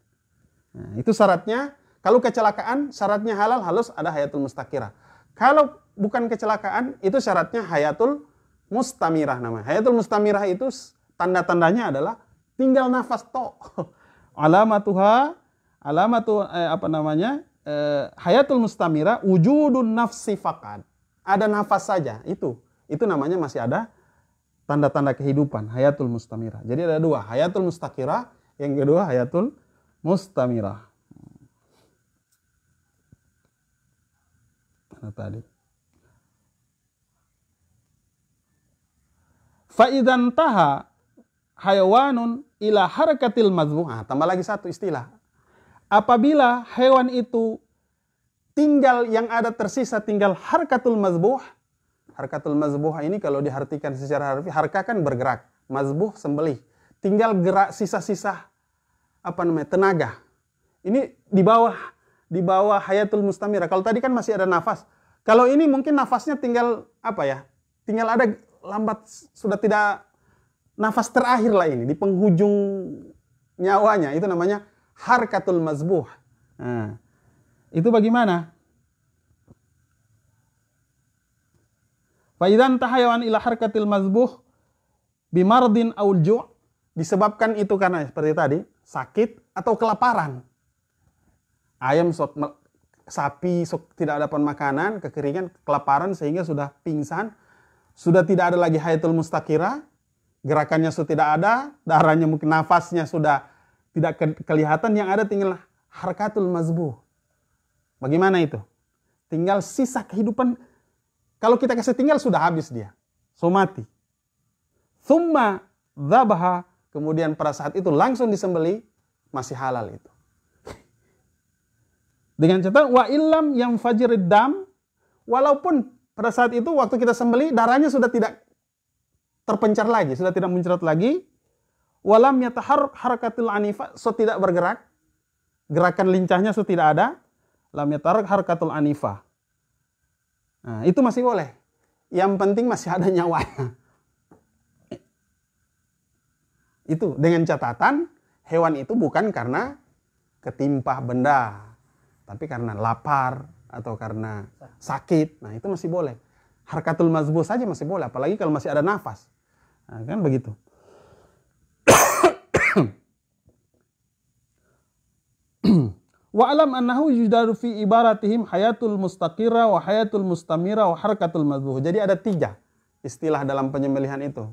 nah, itu syaratnya kalau kecelakaan syaratnya halal halus ada hayatul mustakira kalau bukan kecelakaan itu syaratnya hayatul mustamirah namanya hayatul mustamirah itu tanda-tandanya adalah tinggal nafas to alamatuha alamatu eh, apa namanya Eh, hayatul mustamira wujudun nafsi fakad, Ada nafas saja, itu. Itu namanya masih ada tanda-tanda kehidupan, hayatul mustamira. Jadi ada dua, hayatul mustakira, yang kedua hayatul mustamira. Nah, tadi? Fa'idan taha hayawanun ila harakatil mazmu'ah. Tambah lagi satu istilah apabila hewan itu tinggal yang ada tersisa tinggal harkatul mazbuh. Harkatul mazbuh ini kalau diartikan secara harfi, harka kan bergerak, mazbuh sembelih. Tinggal gerak sisa-sisa apa namanya? tenaga. Ini di bawah di bawah hayatul mustamira. Kalau tadi kan masih ada nafas. Kalau ini mungkin nafasnya tinggal apa ya? Tinggal ada lambat sudah tidak nafas terakhir lah ini di penghujung nyawanya itu namanya harkatul mazbuh. Nah, itu bagaimana? Faidan tahayawan ila harkatil mazbuh bimardin aul disebabkan itu karena seperti tadi sakit atau kelaparan. Ayam sok sapi sok tidak ada makanan, kekeringan, kelaparan sehingga sudah pingsan, sudah tidak ada lagi hayatul mustakira, gerakannya sudah tidak ada, darahnya mungkin nafasnya sudah tidak ke kelihatan yang ada tinggal harkatul mazbuh. Bagaimana itu? Tinggal sisa kehidupan. Kalau kita kasih tinggal sudah habis dia. So mati. Thumma Kemudian pada saat itu langsung disembeli. Masih halal itu. Dengan catatan wa ilam yang dam, Walaupun pada saat itu waktu kita sembeli darahnya sudah tidak terpencar lagi. Sudah tidak mencerut lagi walam yatahar harakatil anifa so tidak bergerak gerakan lincahnya so tidak ada lam yatahar harakatul anifa nah, itu masih boleh yang penting masih ada nyawanya itu dengan catatan hewan itu bukan karena ketimpa benda tapi karena lapar atau karena sakit nah itu masih boleh harkatul mazbu saja masih boleh apalagi kalau masih ada nafas nah, kan begitu wa alam annahu yudaru fi ibaratihim hayatul mustaqira wa hayatul mustamira wa harakatul madhuh. Jadi ada tiga istilah dalam penyembelihan itu.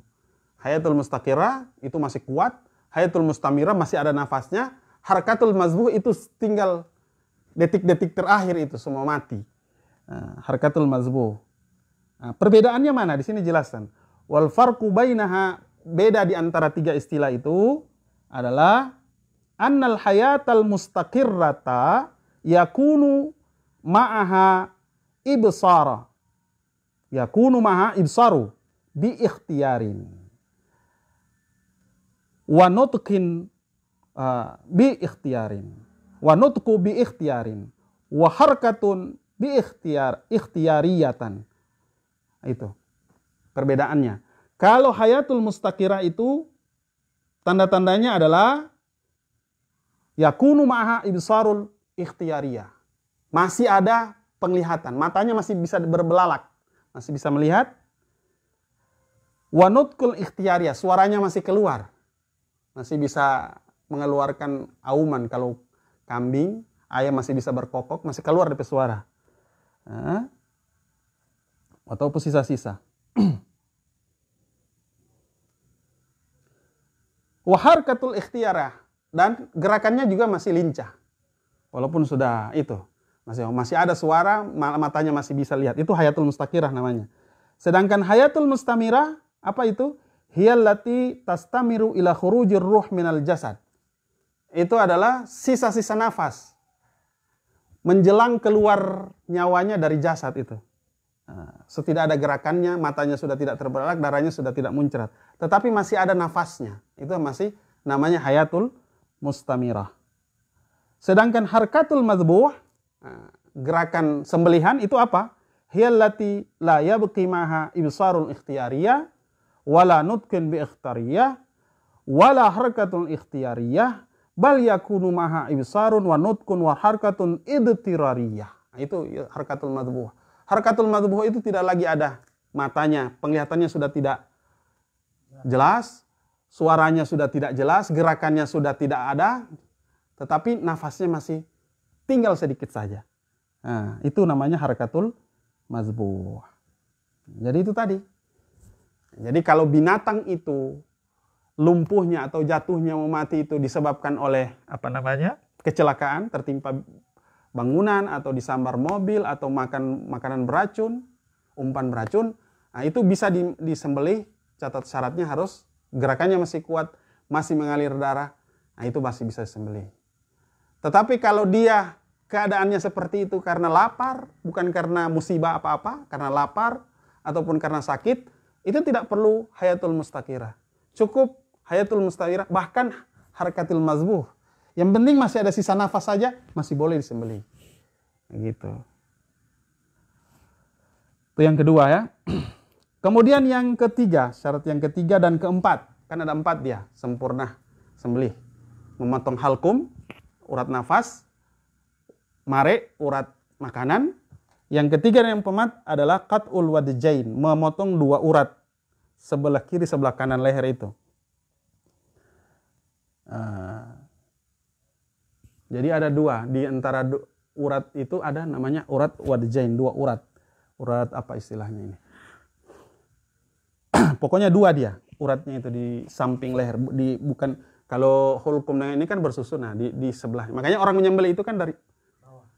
Hayatul mustaqira itu masih kuat, hayatul mustamira masih ada nafasnya, harakatul mazbuh itu tinggal detik-detik terakhir itu semua mati. Nah, harakatul mazbuh. Nah, perbedaannya mana? Di sini jelaskan. Wal farqu bainaha beda di antara tiga istilah itu adalah annal hayatal mustaqirrata yakunu ma'aha ibsara. Yakunu ma'aha ibsaru bi ikhtiyarin. Wa nutqin uh, bi ikhtiyarin. Wa nutqu bi ikhtiyarin. Wa harkatun bi ikhtiyar, ikhtiyariyatan. Itu perbedaannya. Kalau hayatul mustaqira itu tanda-tandanya adalah yakunu ma'aha ibsarul ikhtiyariyah. Masih ada penglihatan, matanya masih bisa berbelalak, masih bisa melihat. Wanutkul ikhtiyariyah, suaranya masih keluar. Masih bisa mengeluarkan auman kalau kambing, ayam masih bisa berkokok, masih keluar dari suara. Nah, atau sisa-sisa. Waharkatul ikhtiyarah dan gerakannya juga masih lincah. Walaupun sudah itu, masih masih ada suara, matanya masih bisa lihat. Itu hayatul mustakirah namanya. Sedangkan hayatul mustamirah apa itu? Hiyallati tastamiru ila khurujir ruh minal jasad. Itu adalah sisa-sisa nafas. Menjelang keluar nyawanya dari jasad itu. Nah, Setidak ada gerakannya, matanya sudah tidak terbelalak, darahnya sudah tidak muncrat. Tetapi masih ada nafasnya. Itu masih namanya hayatul mustamirah. Sedangkan harkatul madbuh, eh, gerakan sembelihan itu apa? Hiyallati la yabqi maha ibsarul ikhtiyariyah wala nutkin bi ikhtariyah wala harkatul ikhtiyariyah bal yakunu maha ibsarun wa nutkun wa harkatun idtirariyah. Nah, itu ya, harkatul madbuh. Harkatul madbuh itu tidak lagi ada matanya, penglihatannya sudah tidak jelas, suaranya sudah tidak jelas, gerakannya sudah tidak ada, tetapi nafasnya masih tinggal sedikit saja. Nah, itu namanya harakatul mazbuh. Jadi itu tadi. Jadi kalau binatang itu lumpuhnya atau jatuhnya mau mati itu disebabkan oleh apa namanya? kecelakaan, tertimpa bangunan atau disambar mobil atau makan makanan beracun, umpan beracun, nah itu bisa disembelih, catat syaratnya harus gerakannya masih kuat, masih mengalir darah, nah itu masih bisa disembelih. Tetapi kalau dia keadaannya seperti itu karena lapar, bukan karena musibah apa-apa, karena lapar ataupun karena sakit, itu tidak perlu hayatul mustaqirah. Cukup hayatul mustaqirah, bahkan harkatil mazbuh. Yang penting masih ada sisa nafas saja, masih boleh disembelih. Gitu. Itu yang kedua ya. Kemudian yang ketiga, syarat yang ketiga dan keempat. Kan ada empat dia, sempurna sembelih. Memotong halkum, urat nafas, mare, urat makanan. Yang ketiga dan yang keempat adalah qat'ul wadjain, memotong dua urat sebelah kiri sebelah kanan leher itu. Uh, jadi ada dua di antara du, urat itu ada namanya urat wadjain, dua urat. Urat apa istilahnya ini? pokoknya dua dia uratnya itu di samping leher di bukan kalau hulkum ini kan bersusun nah di, di sebelah makanya orang menyembelih itu kan dari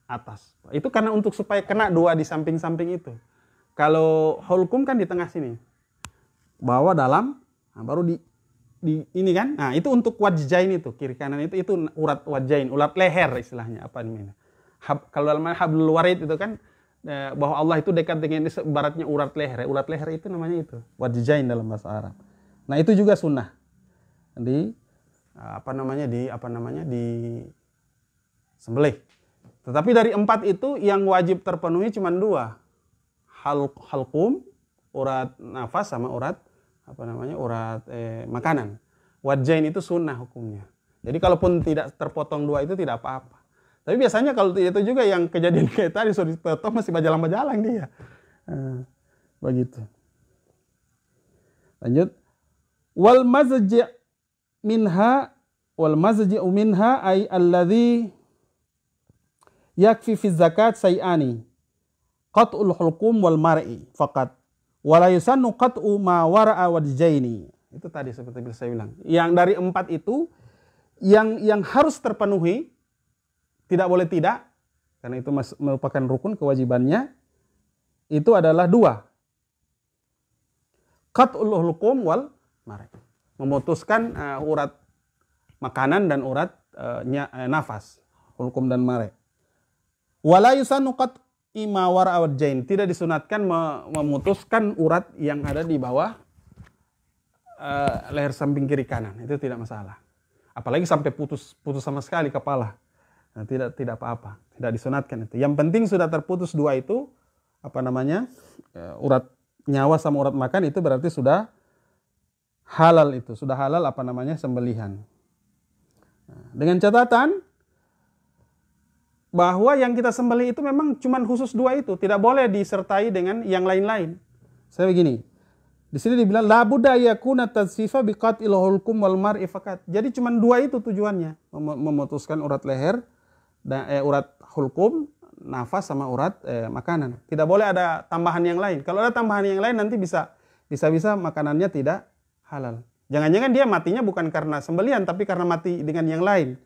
atas itu karena untuk supaya kena dua di samping-samping itu kalau hulkum kan di tengah sini bawah dalam nah baru di di ini kan nah itu untuk wajjain itu kiri kanan itu itu urat wajjain urat leher istilahnya apa namanya kalau dalam hablul warid itu kan Eh, bahwa Allah itu dekat dengan baratnya urat leher. Urat leher itu namanya itu, wajjain dalam bahasa Arab. Nah, itu juga sunnah. Di apa namanya di apa namanya di sembelih. Tetapi dari empat itu yang wajib terpenuhi cuma dua. Hal halqum, urat nafas sama urat apa namanya? urat eh, makanan. wajjain itu sunnah hukumnya. Jadi kalaupun tidak terpotong dua itu tidak apa-apa. Tapi biasanya kalau itu juga yang kejadian kayak tadi Suri Toto masih majalang jalan dia. Eh, begitu. Lanjut. Wal mazji minha wal mazji minha ay alladhi yakfi fi zakat sayani qat'ul hulqum wal mar'i faqat wala yusannu qat'u ma wara'a wajjaini itu tadi seperti yang saya bilang yang dari empat itu yang yang harus terpenuhi tidak boleh tidak karena itu merupakan rukun kewajibannya itu adalah dua qat'ul hulqum wal marek memutuskan uh, urat makanan dan urat uh, nya, eh, nafas hulkum dan marek wala imawar awat jain tidak disunatkan memutuskan urat yang ada di bawah uh, leher samping kiri kanan itu tidak masalah apalagi sampai putus putus sama sekali kepala Nah, tidak tidak apa-apa, tidak disunatkan itu. Yang penting sudah terputus dua itu apa namanya? E, urat nyawa sama urat makan itu berarti sudah halal itu, sudah halal apa namanya? sembelihan. Nah, dengan catatan bahwa yang kita sembelih itu memang cuma khusus dua itu, tidak boleh disertai dengan yang lain-lain. Saya begini, di sini dibilang la budaya kuna tasfifa biqat ilhulkum wal mar'i fakat. Jadi cuma dua itu tujuannya, memutuskan urat leher dan eh, urat hulkum, nafas sama urat eh, makanan. Tidak boleh ada tambahan yang lain. Kalau ada tambahan yang lain nanti bisa bisa-bisa makanannya tidak halal. Jangan-jangan dia matinya bukan karena sembelian tapi karena mati dengan yang lain.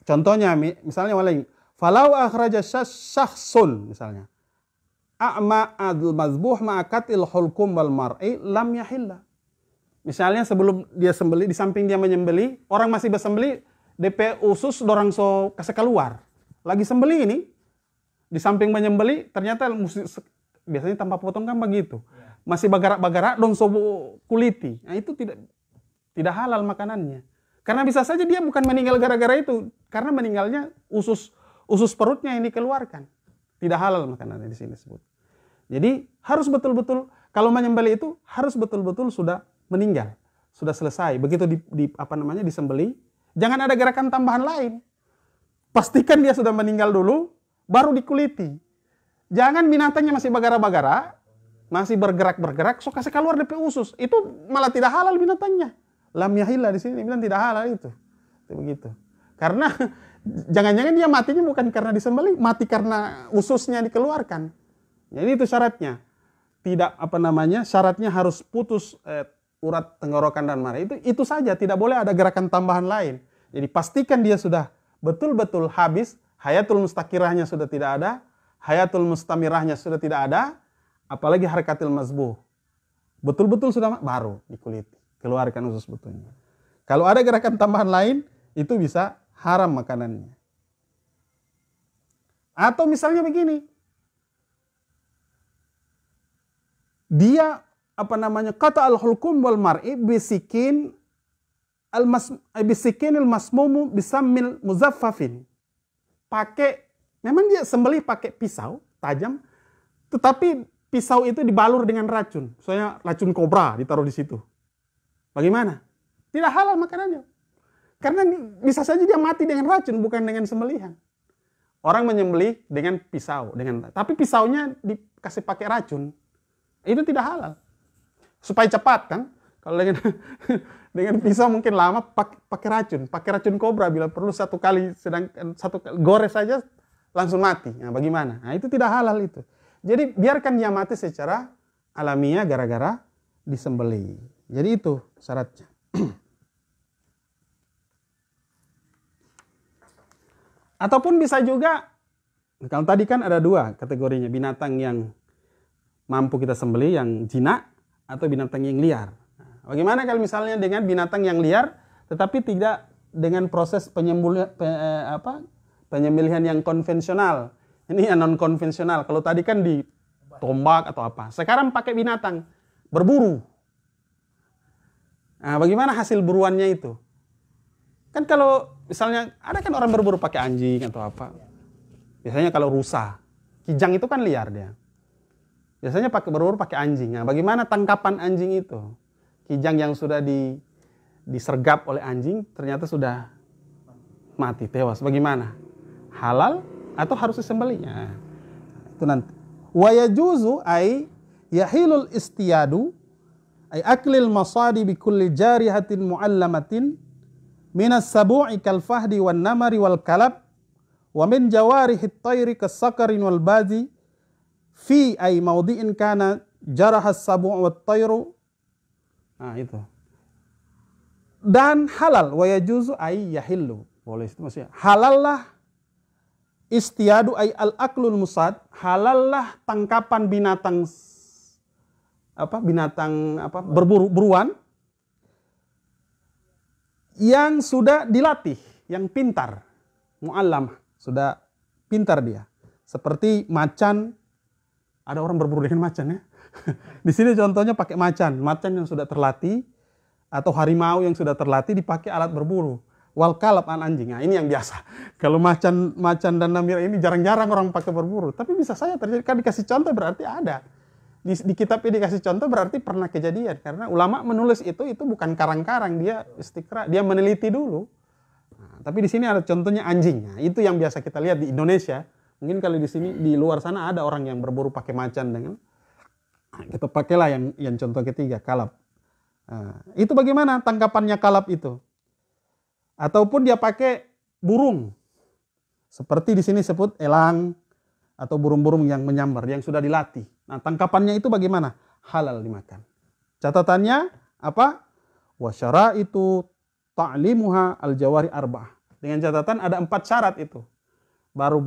Contohnya misalnya walau falau akhraja syakhsun misalnya. A'ma adl mazbuh ma'akatil hulkum wal mar'i lam yahilla. Misalnya sebelum dia sembeli, di samping dia menyembeli, orang masih bersembeli, DP usus dorang so kasih keluar. Lagi sembeli ini, di samping menyembeli ternyata musik, biasanya tanpa potong kan begitu. Ya. Masih bagarak-bagarak dong so kuliti. Nah itu tidak tidak halal makanannya. Karena bisa saja dia bukan meninggal gara-gara itu, karena meninggalnya usus usus perutnya ini keluarkan Tidak halal makanannya di sini sebut. Jadi harus betul-betul kalau menyembeli itu harus betul-betul sudah meninggal, sudah selesai. Begitu di, di apa namanya disembeli, Jangan ada gerakan tambahan lain. Pastikan dia sudah meninggal dulu, baru dikuliti. Jangan binatangnya masih bagara-bagara, masih bergerak-bergerak, so kasih keluar DP usus. Itu malah tidak halal binatangnya. Lam di sini bilang tidak halal itu. itu begitu. Karena jangan-jangan dia matinya bukan karena disembeli, mati karena ususnya dikeluarkan. Jadi itu syaratnya. Tidak apa namanya, syaratnya harus putus eh, urat tenggorokan dan mana itu itu saja tidak boleh ada gerakan tambahan lain jadi pastikan dia sudah betul-betul habis hayatul mustakirahnya sudah tidak ada hayatul mustamirahnya sudah tidak ada apalagi harkatil mazbuh betul-betul sudah baru dikuliti keluarkan usus betulnya kalau ada gerakan tambahan lain itu bisa haram makanannya atau misalnya begini dia apa namanya kata al hulkum wal mar'i bisikin al mas eh, bisikin al masmumu mil muzaffafin pakai memang dia sembelih pakai pisau tajam tetapi pisau itu dibalur dengan racun soalnya racun kobra ditaruh di situ bagaimana tidak halal makanannya karena bisa saja dia mati dengan racun bukan dengan sembelihan orang menyembelih dengan pisau dengan tapi pisaunya dikasih pakai racun itu tidak halal supaya cepat kan. Kalau dengan dengan pisau mungkin lama pakai racun, pakai racun kobra bila perlu satu kali sedangkan satu kali gores saja langsung mati. Nah, bagaimana? Nah, itu tidak halal itu. Jadi biarkan dia mati secara alamiah gara-gara disembeli Jadi itu syaratnya. Ataupun bisa juga kalau tadi kan ada dua kategorinya binatang yang mampu kita sembeli yang jinak atau binatang yang liar. bagaimana kalau misalnya dengan binatang yang liar tetapi tidak dengan proses eh, penyembelihan pe, yang konvensional. Ini yang non konvensional. Kalau tadi kan di tombak atau apa. Sekarang pakai binatang berburu. Nah, bagaimana hasil buruannya itu? Kan kalau misalnya ada kan orang berburu pakai anjing atau apa. Biasanya kalau rusa, kijang itu kan liar dia. Biasanya pakai berburu pakai anjing. Nah, bagaimana tangkapan anjing itu? Kijang yang sudah di, disergap oleh anjing ternyata sudah mati, tewas. Bagaimana? Halal atau harus disembelihnya? Itu nanti. Wa yajuzu ay yahilul istiyadu ay aklil masadi bi kulli jarihatin muallamatin minas sabu'i kal fahdi wan namari wal kalab wa min at tayri kas wal badi fi ay maudi'in kana jarahas sabu' wat tayru nah itu dan halal wa yajuzu ay yahillu boleh itu maksudnya halal lah istiadu ay al aklul musad halal lah tangkapan binatang apa binatang apa berburu buruan yang sudah dilatih, yang pintar, muallam, sudah pintar dia. Seperti macan ada orang berburu dengan macan ya. di sini contohnya pakai macan, macan yang sudah terlatih atau harimau yang sudah terlatih dipakai alat berburu. Wal kalab an anjing. Nah, ini yang biasa. Kalau macan macan dan namir ini jarang-jarang orang pakai berburu, tapi bisa saja terjadi. Kan dikasih contoh berarti ada. Di, di kitab ini dikasih contoh berarti pernah kejadian karena ulama menulis itu itu bukan karang-karang dia istikra dia meneliti dulu nah, tapi di sini ada contohnya anjing nah, itu yang biasa kita lihat di Indonesia Mungkin kali di sini di luar sana ada orang yang berburu pakai macan dengan kita ah, gitu, pakailah yang yang contoh ketiga kalap. Nah, itu bagaimana tangkapannya kalap itu? Ataupun dia pakai burung. Seperti di sini sebut elang atau burung-burung yang menyambar yang sudah dilatih. Nah, tangkapannya itu bagaimana? Halal dimakan. Catatannya apa? Wasyara itu ta'limuha al-jawari arba'ah. Dengan catatan ada empat syarat itu baru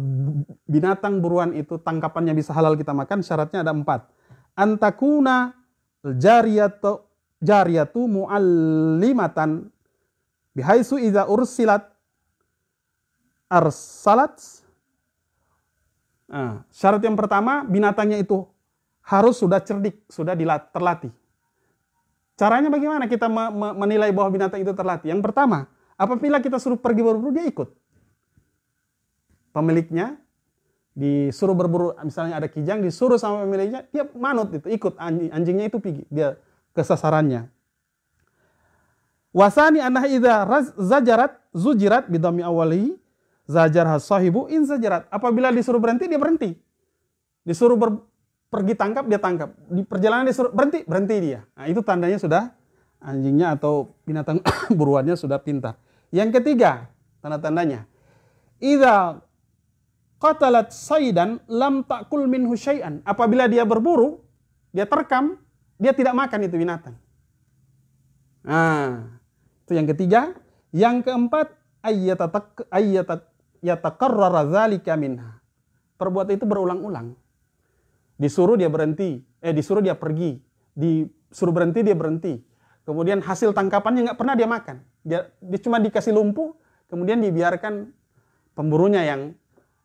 binatang buruan itu tangkapannya bisa halal kita makan syaratnya ada empat antakuna jariyatu jariyatu muallimatan bihaisu iza ursilat arsalat nah, syarat yang pertama binatangnya itu harus sudah cerdik sudah terlatih caranya bagaimana kita menilai bahwa binatang itu terlatih yang pertama apabila kita suruh pergi berburu dia ikut pemiliknya disuruh berburu misalnya ada kijang disuruh sama pemiliknya dia manut itu ikut anjing, anjingnya itu pergi dia kesasarannya wasani anah ida zajarat zujirat bidami awali zajar sahibu in zajarat apabila disuruh berhenti dia berhenti disuruh ber, pergi tangkap dia tangkap di perjalanan disuruh berhenti berhenti dia nah, itu tandanya sudah anjingnya atau binatang buruannya sudah pintar yang ketiga tanda-tandanya ida qatalat saydan lam takul min husayan. Apabila dia berburu, dia terkam, dia tidak makan itu binatang. Nah, itu yang ketiga. Yang keempat, ayat ayyatak minha. Perbuatan itu berulang-ulang. Disuruh dia berhenti, eh disuruh dia pergi, disuruh berhenti dia berhenti. Kemudian hasil tangkapannya nggak pernah dia makan. Dia, dia cuma dikasih lumpuh, kemudian dibiarkan pemburunya yang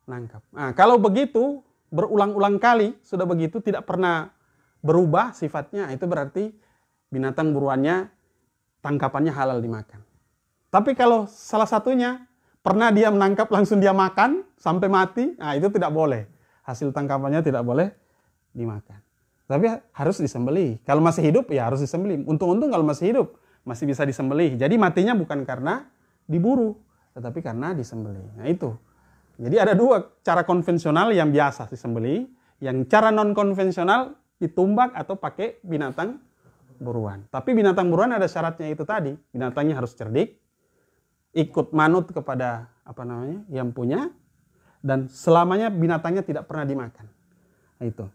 nangkap. Nah, kalau begitu berulang-ulang kali sudah begitu tidak pernah berubah sifatnya, itu berarti binatang buruannya tangkapannya halal dimakan. Tapi kalau salah satunya pernah dia menangkap langsung dia makan sampai mati, nah itu tidak boleh. Hasil tangkapannya tidak boleh dimakan. Tapi harus disembeli. Kalau masih hidup ya harus disembeli. Untung-untung kalau masih hidup masih bisa disembeli. Jadi matinya bukan karena diburu, tetapi karena disembeli. Nah itu jadi ada dua cara konvensional yang biasa disembeli, yang cara non konvensional ditumbak atau pakai binatang buruan. Tapi binatang buruan ada syaratnya itu tadi, binatangnya harus cerdik, ikut manut kepada apa namanya yang punya dan selamanya binatangnya tidak pernah dimakan. Nah, itu.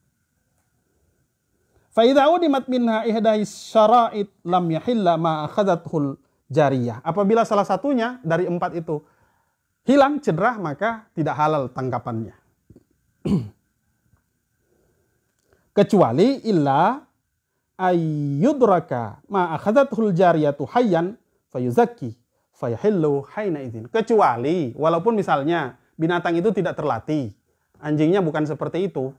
Faidahudimat di minha ihdai syara'it lam yahilla ma jariyah. Apabila salah satunya dari empat itu hilang cedera maka tidak halal tangkapannya. Kecuali illa ayyudraka ma akhadathul jariyatu hayyan fayuzakki fayahillu hayna izin. Kecuali walaupun misalnya binatang itu tidak terlatih, anjingnya bukan seperti itu.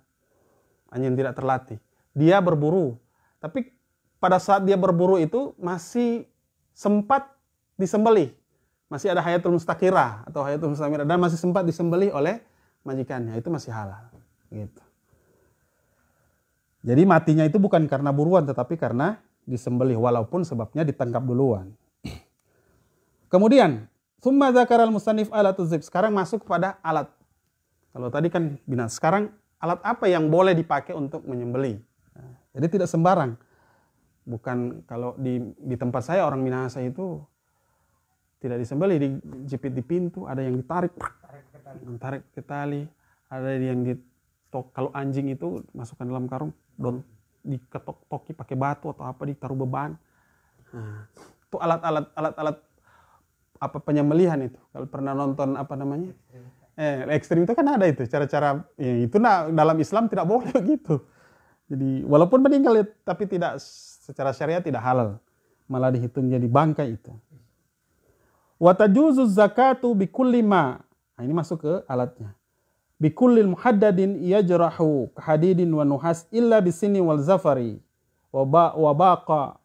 Anjing tidak terlatih. Dia berburu, tapi pada saat dia berburu itu masih sempat disembelih masih ada hayatul mustakira atau hayatul mustamira dan masih sempat disembelih oleh majikannya itu masih halal gitu. Jadi matinya itu bukan karena buruan tetapi karena disembelih walaupun sebabnya ditangkap duluan. Kemudian, summa zakaral musanif alatuz zib. Sekarang masuk kepada alat. Kalau tadi kan binatang, sekarang alat apa yang boleh dipakai untuk menyembelih? Jadi tidak sembarang. Bukan kalau di, di tempat saya orang Minahasa itu tidak disembelih dijepit di pintu ada yang ditarik tarik ke tali ada yang ditok kalau anjing itu masukkan dalam karung don diketok toki pakai batu atau apa ditaruh beban nah, itu alat-alat alat-alat apa penyembelihan itu kalau pernah nonton apa namanya eh ekstrim itu kan ada itu cara-cara ya itu nah dalam Islam tidak boleh gitu jadi walaupun meninggal tapi tidak secara syariat tidak halal malah dihitung jadi bangkai itu Watajuzu zakatu bikulli ma. Nah, ini masuk ke alatnya. Bikullil muhaddadin yajrahu kahadidin wa nuhas illa bisini wal zafari wa baqa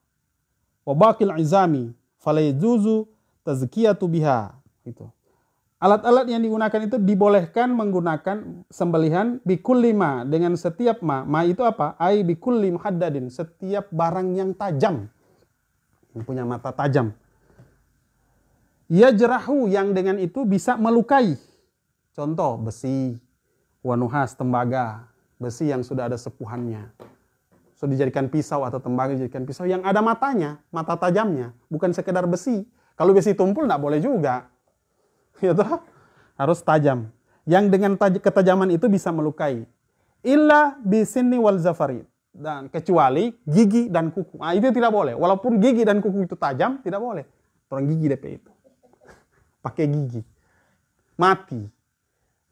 wa baqil izami falayajuzu tazkiyatu biha. Itu. Alat-alat yang digunakan itu dibolehkan menggunakan sembelihan bikul lima dengan setiap ma. Ma itu apa? Ai bikul lima haddadin. Setiap barang yang tajam. Yang punya mata tajam. Ia jerahu yang dengan itu bisa melukai. Contoh besi, wanuhas tembaga, besi yang sudah ada sepuhannya. sudah dijadikan pisau atau tembaga dijadikan pisau yang ada matanya, mata tajamnya, bukan sekedar besi. Kalau besi tumpul tidak boleh juga. Ya toh? Harus tajam. Yang dengan taj ketajaman itu bisa melukai. Illa bisinni wal zafari. Dan kecuali gigi dan kuku. Nah, itu tidak boleh. Walaupun gigi dan kuku itu tajam, tidak boleh. Orang gigi DP itu pakai gigi, mati.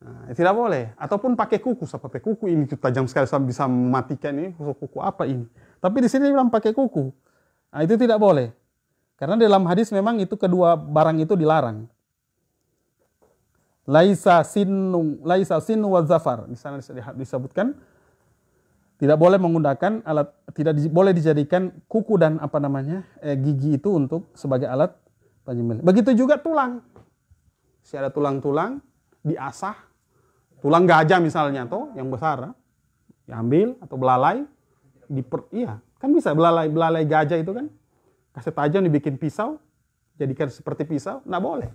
Nah, tidak boleh. Ataupun pakai kuku, siapa pakai kuku ini tajam sekali saya bisa mematikan ini kuku, kuku apa ini. Tapi di sini bilang pakai kuku. Nah, itu tidak boleh. Karena dalam hadis memang itu kedua barang itu dilarang. Laisa sinu, laisa sinu wa zafar. Di sana disebutkan tidak boleh menggunakan alat tidak di, boleh dijadikan kuku dan apa namanya eh, gigi itu untuk sebagai alat penyembelih. Begitu juga tulang si ada tulang-tulang diasah tulang gajah misalnya toh yang besar eh, diambil atau belalai diper iya kan bisa belalai belalai gajah itu kan kasih tajam dibikin pisau jadikan seperti pisau nah boleh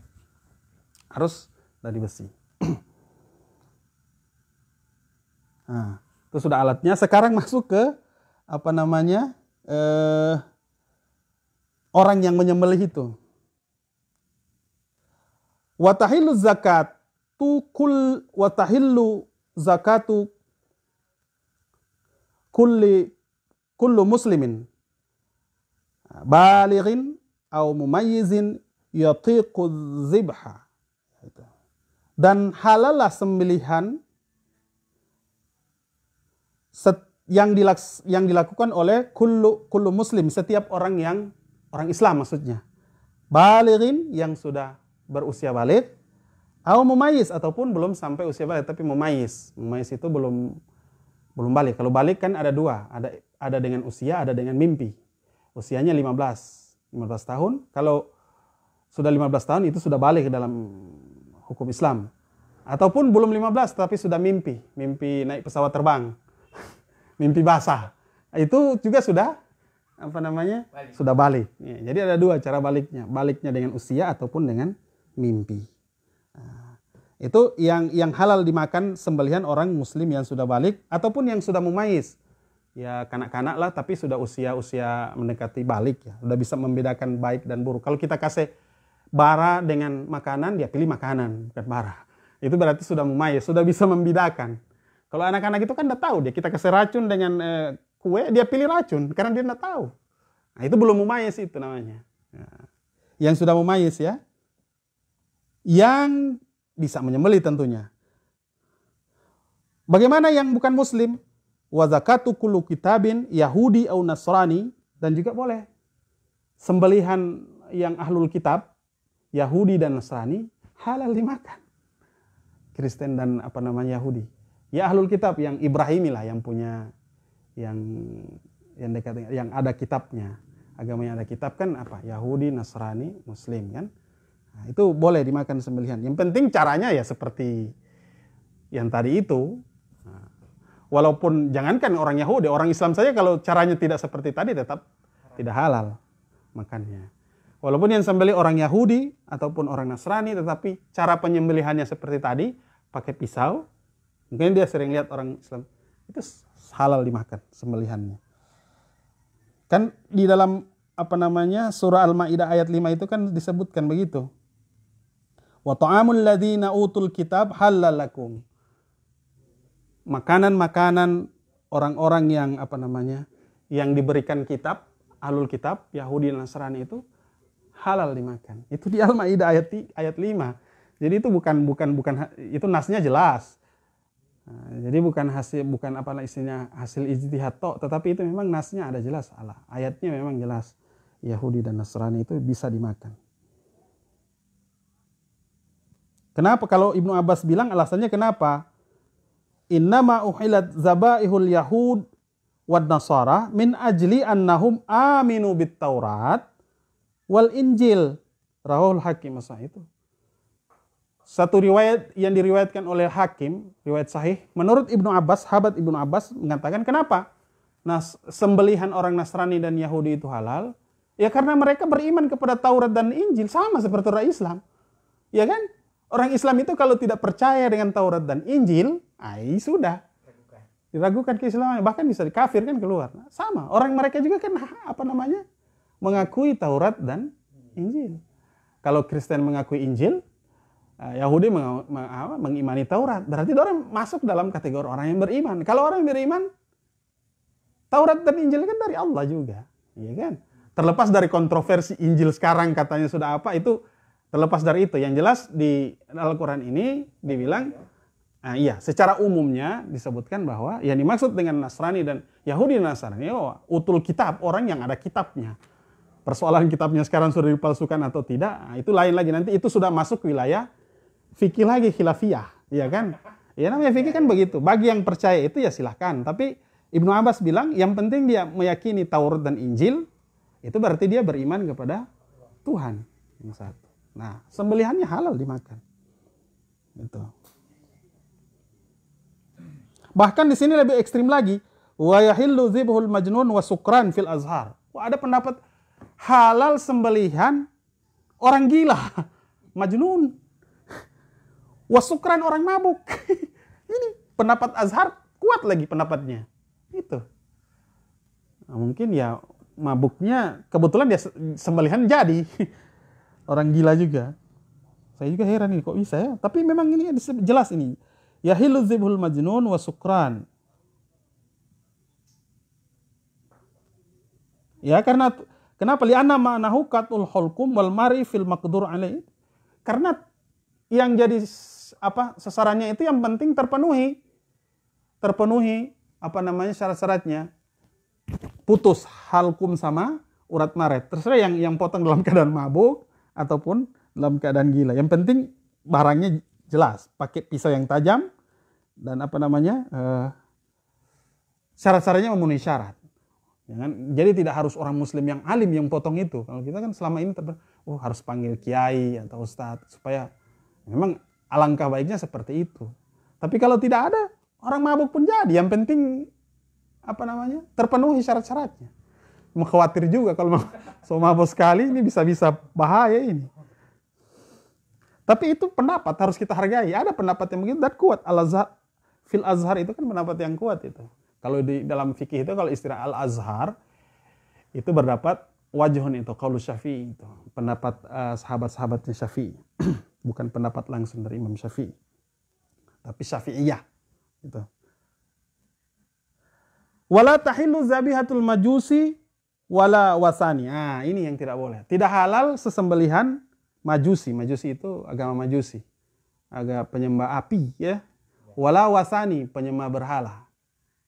harus dari besi nah itu sudah alatnya sekarang masuk ke apa namanya eh, orang yang menyembelih itu zakat tu kul watahilu zakatu kulli kullu muslimin balighin au mumayyizin yatiqu zibha dan halallah sembelihan yang dilaks yang dilakukan oleh kullu kullu muslim setiap orang yang orang Islam maksudnya balighin yang sudah berusia balik atau mumayis ataupun belum sampai usia balik tapi mumayis. Mumayis itu belum belum balik. Kalau balik kan ada dua, ada ada dengan usia, ada dengan mimpi. Usianya 15, 15 tahun. Kalau sudah 15 tahun itu sudah balik ke dalam hukum Islam. Ataupun belum 15 tapi sudah mimpi, mimpi naik pesawat terbang. mimpi basah. Itu juga sudah apa namanya? Balik. Sudah balik. Iya, jadi ada dua cara baliknya, baliknya dengan usia ataupun dengan mimpi. Ah, itu yang yang halal dimakan sembelihan orang muslim yang sudah balik ataupun yang sudah memais. Ya kanak-kanak lah tapi sudah usia-usia mendekati balik ya. Sudah bisa membedakan baik dan buruk. Kalau kita kasih bara dengan makanan, dia pilih makanan bukan bara. Itu berarti sudah memais, sudah bisa membedakan. Kalau anak-anak itu kan udah tahu dia kita kasih racun dengan eh, kue, dia pilih racun karena dia udah tahu. Nah, itu belum memais itu namanya. Ya. Yang sudah memais ya yang bisa menyembelih tentunya. Bagaimana yang bukan muslim? wazakatu kitabin Yahudi au Nasrani dan juga boleh sembelihan yang ahlul kitab Yahudi dan Nasrani halal dimakan. Kristen dan apa namanya Yahudi. Ya ahlul kitab yang Ibrahimi lah yang punya yang yang dekat yang ada kitabnya. Agamanya ada kitab kan apa? Yahudi, Nasrani, Muslim kan. Nah, itu boleh dimakan sembelihan. Yang penting caranya ya seperti yang tadi itu. Nah, walaupun jangankan orang Yahudi, orang Islam saja kalau caranya tidak seperti tadi tetap tidak halal makannya. Walaupun yang sembelih orang Yahudi ataupun orang Nasrani, tetapi cara penyembelihannya seperti tadi, pakai pisau. Mungkin dia sering lihat orang Islam, itu halal dimakan sembelihannya. Kan di dalam apa namanya surah Al-Maidah ayat 5 itu kan disebutkan begitu. Wa ta'amul ladzina utul kitab halalakum. Makanan-makanan orang-orang yang apa namanya? yang diberikan kitab, alul kitab, Yahudi dan Nasrani itu halal dimakan. Itu di Al-Maidah ayat ayat 5. Jadi itu bukan bukan bukan itu nasnya jelas. Nah, jadi bukan hasil bukan apa isinya hasil ijtihad tok, tetapi itu memang nasnya ada jelas Allah. Ayatnya memang jelas Yahudi dan Nasrani itu bisa dimakan. Kenapa? Kalau Ibnu Abbas bilang alasannya kenapa? Innama uhilat zabaihul yahud wad nasara min ajli annahum aminu bit taurat wal injil. Rahul Hakim masa itu. Satu riwayat yang diriwayatkan oleh Hakim, riwayat sahih, menurut Ibnu Abbas, sahabat Ibnu Abbas mengatakan kenapa? Nah, sembelihan orang Nasrani dan Yahudi itu halal, ya karena mereka beriman kepada Taurat dan Injil sama seperti orang Islam. Ya kan? Orang Islam itu kalau tidak percaya dengan Taurat dan Injil, ai sudah diragukan keislamannya, bahkan bisa dikafirkan keluar. Nah, sama, orang mereka juga kan apa namanya? mengakui Taurat dan Injil. Kalau Kristen mengakui Injil, eh, Yahudi meng, meng, mengimani Taurat. Berarti orang masuk dalam kategori orang yang beriman. Kalau orang yang beriman, Taurat dan Injil kan dari Allah juga, iya kan? Terlepas dari kontroversi Injil sekarang katanya sudah apa itu Terlepas dari itu, yang jelas di Al-Quran ini dibilang, nah, iya, secara umumnya disebutkan bahwa yang dimaksud dengan Nasrani dan Yahudi Nasrani, oh, utul kitab, orang yang ada kitabnya. Persoalan kitabnya sekarang sudah dipalsukan atau tidak, ah, itu lain lagi. Nanti itu sudah masuk wilayah fikih lagi, khilafiyah, ya kan? Ya namanya fikih kan begitu. Bagi yang percaya itu ya silahkan. Tapi Ibnu Abbas bilang yang penting dia meyakini Taurat dan Injil, itu berarti dia beriman kepada Tuhan. Yang satu. Nah, sembelihannya halal dimakan. Gitu. Bahkan di sini lebih ekstrim lagi. Wa yahillu fil azhar. Wah, ada pendapat halal sembelihan orang gila. Majnun. Wa sukran orang mabuk. Ini pendapat azhar kuat lagi pendapatnya. Itu. Nah, mungkin ya mabuknya kebetulan dia sembelihan jadi. orang gila juga saya juga heran ini kok bisa ya tapi memang ini jelas ini yahilu zibhul majnun wa sukran ya karena kenapa anna ma'nahu qatul hulkum wal mari fil maqdur alai? karena yang jadi apa sasarannya itu yang penting terpenuhi terpenuhi apa namanya syarat-syaratnya putus halkum sama urat maret terserah yang yang potong dalam keadaan mabuk ataupun dalam keadaan gila. Yang penting barangnya jelas, pakai pisau yang tajam dan apa namanya uh, syarat-syaratnya memenuhi syarat. Ya kan? jadi tidak harus orang Muslim yang alim yang potong itu. Kalau kita kan selama ini terber, oh harus panggil kiai atau ustadz supaya memang alangkah baiknya seperti itu. Tapi kalau tidak ada orang mabuk pun jadi. Yang penting apa namanya terpenuhi syarat-syaratnya khawatir juga kalau so mabok sekali ini bisa-bisa bahaya ini. Tapi itu pendapat harus kita hargai. Ada pendapat yang begitu dan kuat. Al Azhar fil Azhar itu kan pendapat yang kuat itu. Kalau di dalam fikih itu kalau istilah Al Azhar itu berdapat wajhun itu kalau Syafi'i itu pendapat uh, sahabat-sahabatnya Syafi'i bukan pendapat langsung dari Imam Syafi'i tapi Syafi'iyah itu wala tahillu zabihatul majusi wala wasani. Ah, ini yang tidak boleh. Tidak halal sesembelihan majusi. Majusi itu agama majusi. Agak penyembah api ya. Wala wasani, penyembah berhala.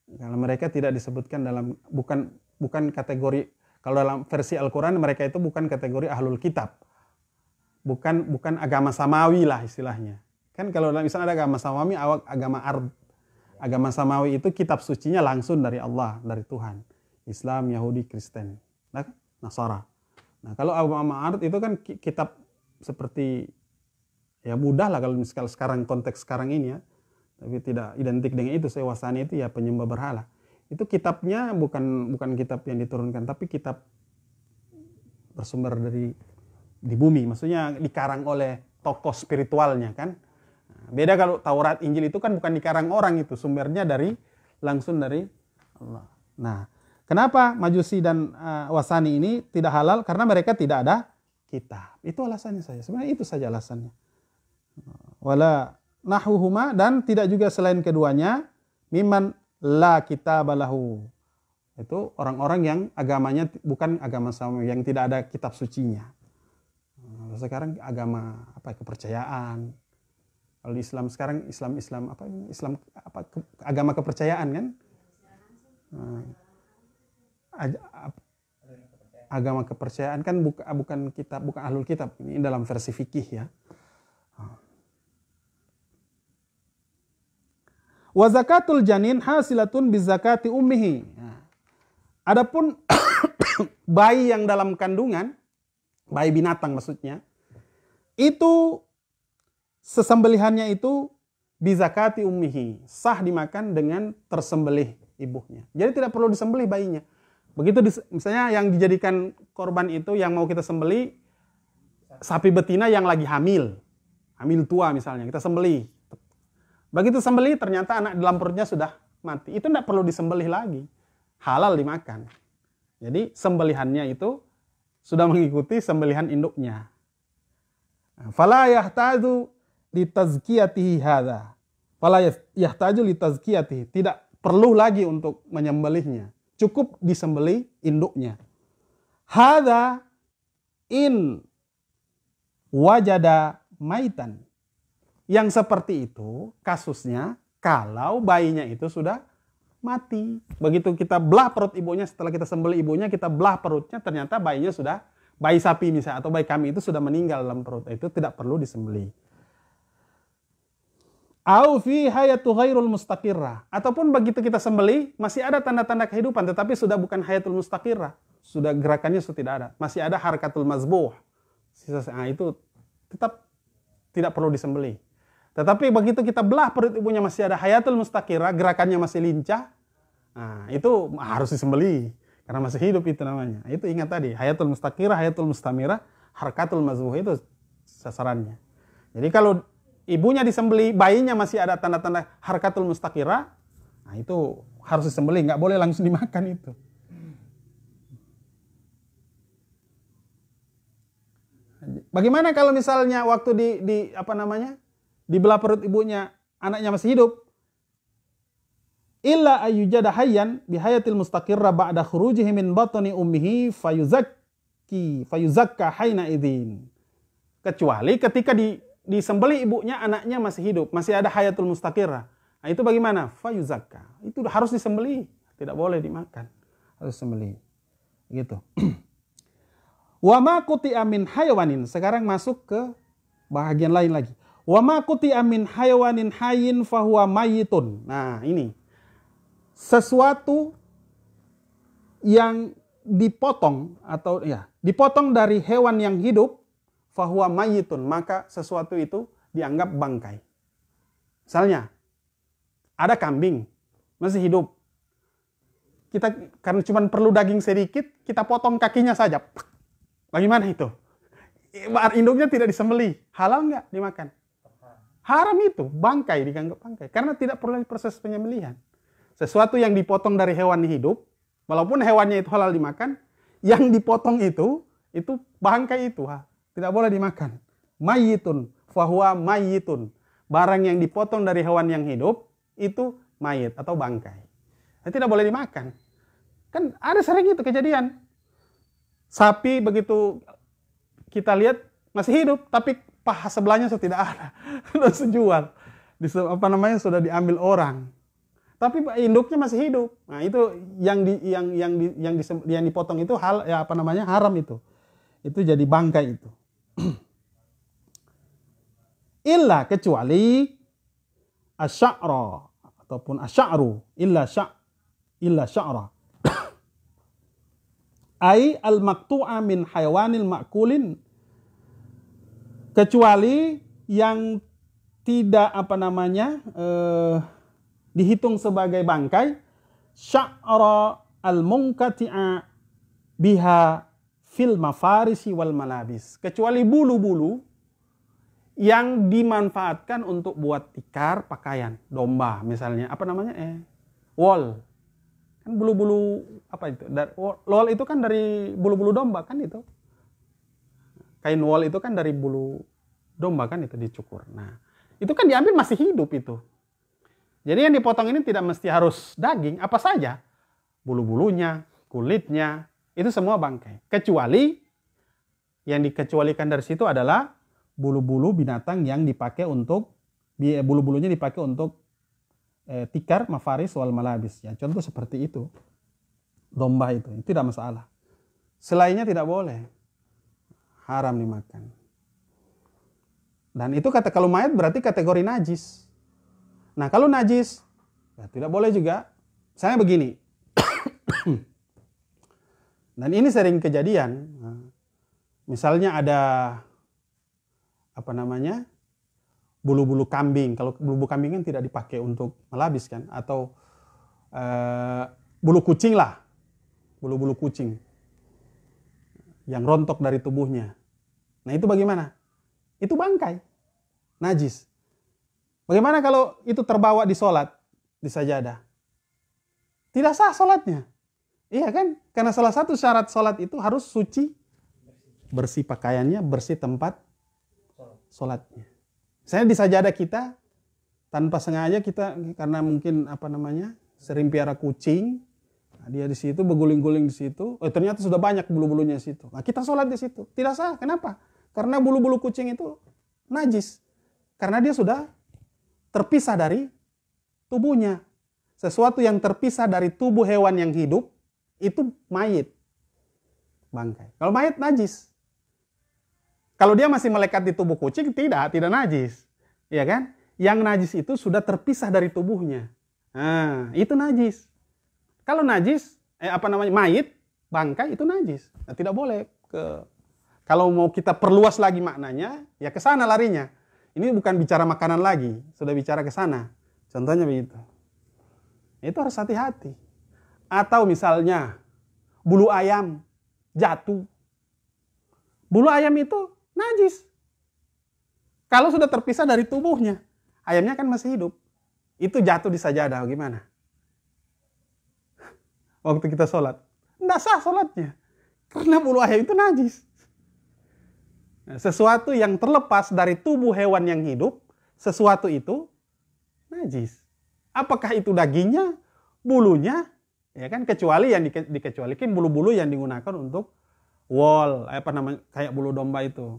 Kalau mereka tidak disebutkan dalam bukan bukan kategori kalau dalam versi Al-Qur'an mereka itu bukan kategori ahlul kitab. Bukan bukan agama samawi lah istilahnya. Kan kalau dalam Islam ada agama samawi, agama ard. Agama samawi itu kitab sucinya langsung dari Allah, dari Tuhan Islam, Yahudi, Kristen, nah, Nasara. Nah, kalau agama Ma'arif itu kan kitab seperti ya mudah lah kalau misal sekarang konteks sekarang ini ya. Tapi tidak identik dengan itu. sewasan itu ya penyembah berhala. Itu kitabnya bukan bukan kitab yang diturunkan, tapi kitab bersumber dari di bumi. Maksudnya dikarang oleh tokoh spiritualnya kan. Nah, beda kalau Taurat Injil itu kan bukan dikarang orang itu, sumbernya dari langsung dari Allah. Nah, Kenapa Majusi dan uh, Wasani ini tidak halal? Karena mereka tidak ada kitab. Itu alasannya saya. Sebenarnya itu saja alasannya. Wala nahuhuma dan tidak juga selain keduanya miman la kitabalahu. Itu orang-orang yang agamanya bukan agama sama yang tidak ada kitab sucinya. Sekarang agama apa kepercayaan. Kalau di Islam sekarang Islam Islam apa Islam apa agama kepercayaan kan? Nah, agama kepercayaan kan buka, bukan kitab bukan ahlul kitab ini dalam versi fikih ya wa zakatul janin hasilatun bizakati ummihi adapun bayi yang dalam kandungan bayi binatang maksudnya itu sesembelihannya itu bizakati ummihi sah dimakan dengan tersembelih ibunya jadi tidak perlu disembelih bayinya Begitu di, misalnya yang dijadikan korban itu yang mau kita sembeli sapi betina yang lagi hamil. Hamil tua misalnya, kita sembeli. Begitu sembeli ternyata anak dalam perutnya sudah mati. Itu tidak perlu disembelih lagi. Halal dimakan. Jadi sembelihannya itu sudah mengikuti sembelihan induknya. Fala yahtaju litazkiyatihi hadza. Fala yahtaju litazkiyatihi. Tidak perlu lagi untuk menyembelihnya cukup disembeli induknya. Hada in wajada maitan. Yang seperti itu kasusnya kalau bayinya itu sudah mati. Begitu kita belah perut ibunya setelah kita sembelih ibunya, kita belah perutnya ternyata bayinya sudah bayi sapi misalnya atau bayi kami itu sudah meninggal dalam perut. Itu tidak perlu disembeli. Au fi hayatu ghairul mustaqirrah. Ataupun begitu kita sembeli masih ada tanda-tanda kehidupan, tetapi sudah bukan hayatul mustaqirrah. Sudah gerakannya sudah tidak ada. Masih ada harkatul mazbuh. Sisa nah, itu tetap tidak perlu disembeli Tetapi begitu kita belah perut ibunya masih ada hayatul mustaqirrah, gerakannya masih lincah, nah, itu harus disembeli Karena masih hidup itu namanya. Itu ingat tadi, hayatul mustaqirrah, hayatul mustamirah, harkatul mazbuh itu sasarannya. Jadi kalau ibunya disembeli, bayinya masih ada tanda-tanda harkatul mustakira, nah itu harus disembeli, nggak boleh langsung dimakan itu. Bagaimana kalau misalnya waktu di, di apa namanya di belah perut ibunya anaknya masih hidup? Illa ayujada hayyan bihayatil mustaqirra ba'da khurujihi min batni ummihi fayuzakki fayuzakka hayna idin. Kecuali ketika di disembeli ibunya, anaknya masih hidup, masih ada hayatul mustakira Nah, itu bagaimana? fayuzaka Itu harus disembeli, tidak boleh dimakan. Harus sembeli. Gitu. Wama kuti amin hayawanin. Sekarang masuk ke bahagian lain lagi. Wama kuti amin hayawanin hayin fahuwa mayitun. Nah, ini. Sesuatu yang dipotong atau ya, dipotong dari hewan yang hidup fahuwa mayitun, maka sesuatu itu dianggap bangkai. Misalnya, ada kambing, masih hidup. Kita karena cuma perlu daging sedikit, kita potong kakinya saja. Bagaimana itu? Induknya tidak disembeli. Halal nggak dimakan? Haram itu, bangkai, dianggap bangkai. Karena tidak perlu proses penyembelihan. Sesuatu yang dipotong dari hewan hidup, walaupun hewannya itu halal dimakan, yang dipotong itu, itu bangkai itu. Tidak boleh dimakan. Mayitun fahuwa mayitun. Barang yang dipotong dari hewan yang hidup itu mayit atau bangkai. Nah, tidak boleh dimakan. Kan ada sering itu kejadian. Sapi begitu kita lihat masih hidup, tapi paha sebelahnya sudah tidak ada. sudah sejual. apa namanya sudah diambil orang. Tapi induknya masih hidup. Nah, itu yang di yang yang di, yang, di, yang dipotong itu hal ya apa namanya haram itu. Itu jadi bangkai itu. illa kecuali asy'ara ataupun asy'aru illa sya' illa sya'ra ai al maqtu'a min hayawanil makulin kecuali yang tidak apa namanya eh, dihitung sebagai bangkai sya'ra al munqati'a biha fil mafarisi wal malabis. Kecuali bulu-bulu yang dimanfaatkan untuk buat tikar pakaian domba misalnya apa namanya eh wol kan bulu-bulu apa itu dari wol itu kan dari bulu-bulu domba kan itu kain wol itu kan dari bulu domba kan itu dicukur nah itu kan diambil masih hidup itu jadi yang dipotong ini tidak mesti harus daging apa saja bulu-bulunya kulitnya itu semua bangkai. Kecuali yang dikecualikan dari situ adalah bulu-bulu binatang yang dipakai untuk eh, bulu-bulunya dipakai untuk eh, tikar, mafaris, wal malabis. Ya, contoh seperti itu. Domba itu, itu tidak masalah. Selainnya tidak boleh. Haram dimakan. Dan itu kata kalau mayat berarti kategori najis. Nah kalau najis, ya tidak boleh juga. saya begini. Dan ini sering kejadian. Misalnya ada apa namanya? bulu-bulu kambing. Kalau bulu-bulu kambing kan tidak dipakai untuk melabis kan atau uh, bulu kucing lah. Bulu-bulu kucing yang rontok dari tubuhnya. Nah, itu bagaimana? Itu bangkai. Najis. Bagaimana kalau itu terbawa di sholat? di sajadah? Tidak sah sholatnya? Iya kan? Karena salah satu syarat sholat itu harus suci, bersih pakaiannya, bersih tempat sholatnya. Saya di sajadah kita tanpa sengaja kita karena mungkin apa namanya sering piara kucing, nah, dia di situ beguling-guling di situ, eh, ternyata sudah banyak bulu-bulunya di situ. Nah, kita sholat di situ, tidak sah. Kenapa? Karena bulu-bulu kucing itu najis, karena dia sudah terpisah dari tubuhnya. Sesuatu yang terpisah dari tubuh hewan yang hidup itu mayit bangkai. Kalau mayit najis. Kalau dia masih melekat di tubuh kucing tidak, tidak najis. Ya kan? Yang najis itu sudah terpisah dari tubuhnya. Nah, itu najis. Kalau najis, eh, apa namanya mayit, bangkai itu najis. Nah, tidak boleh ke. Kalau mau kita perluas lagi maknanya, ya ke sana larinya. Ini bukan bicara makanan lagi, sudah bicara ke sana. Contohnya begitu. Itu harus hati-hati. Atau misalnya bulu ayam jatuh. Bulu ayam itu najis. Kalau sudah terpisah dari tubuhnya, ayamnya kan masih hidup. Itu jatuh di sajadah gimana? Waktu kita sholat. Tidak sah sholatnya. Karena bulu ayam itu najis. Nah, sesuatu yang terlepas dari tubuh hewan yang hidup, sesuatu itu najis. Apakah itu dagingnya, bulunya, ya kan kecuali yang di, dikecualikan bulu-bulu yang digunakan untuk wall apa namanya kayak bulu domba itu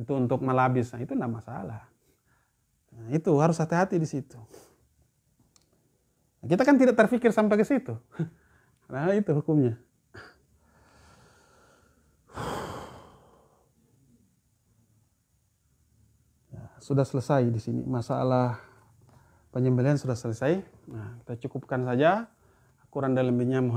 itu untuk melabis nah, itu tidak masalah nah, itu harus hati-hati di situ nah, kita kan tidak terpikir sampai ke situ nah itu hukumnya nah, sudah selesai di sini masalah penyembelian sudah selesai nah kita cukupkan saja kurang dan lebihnya mohon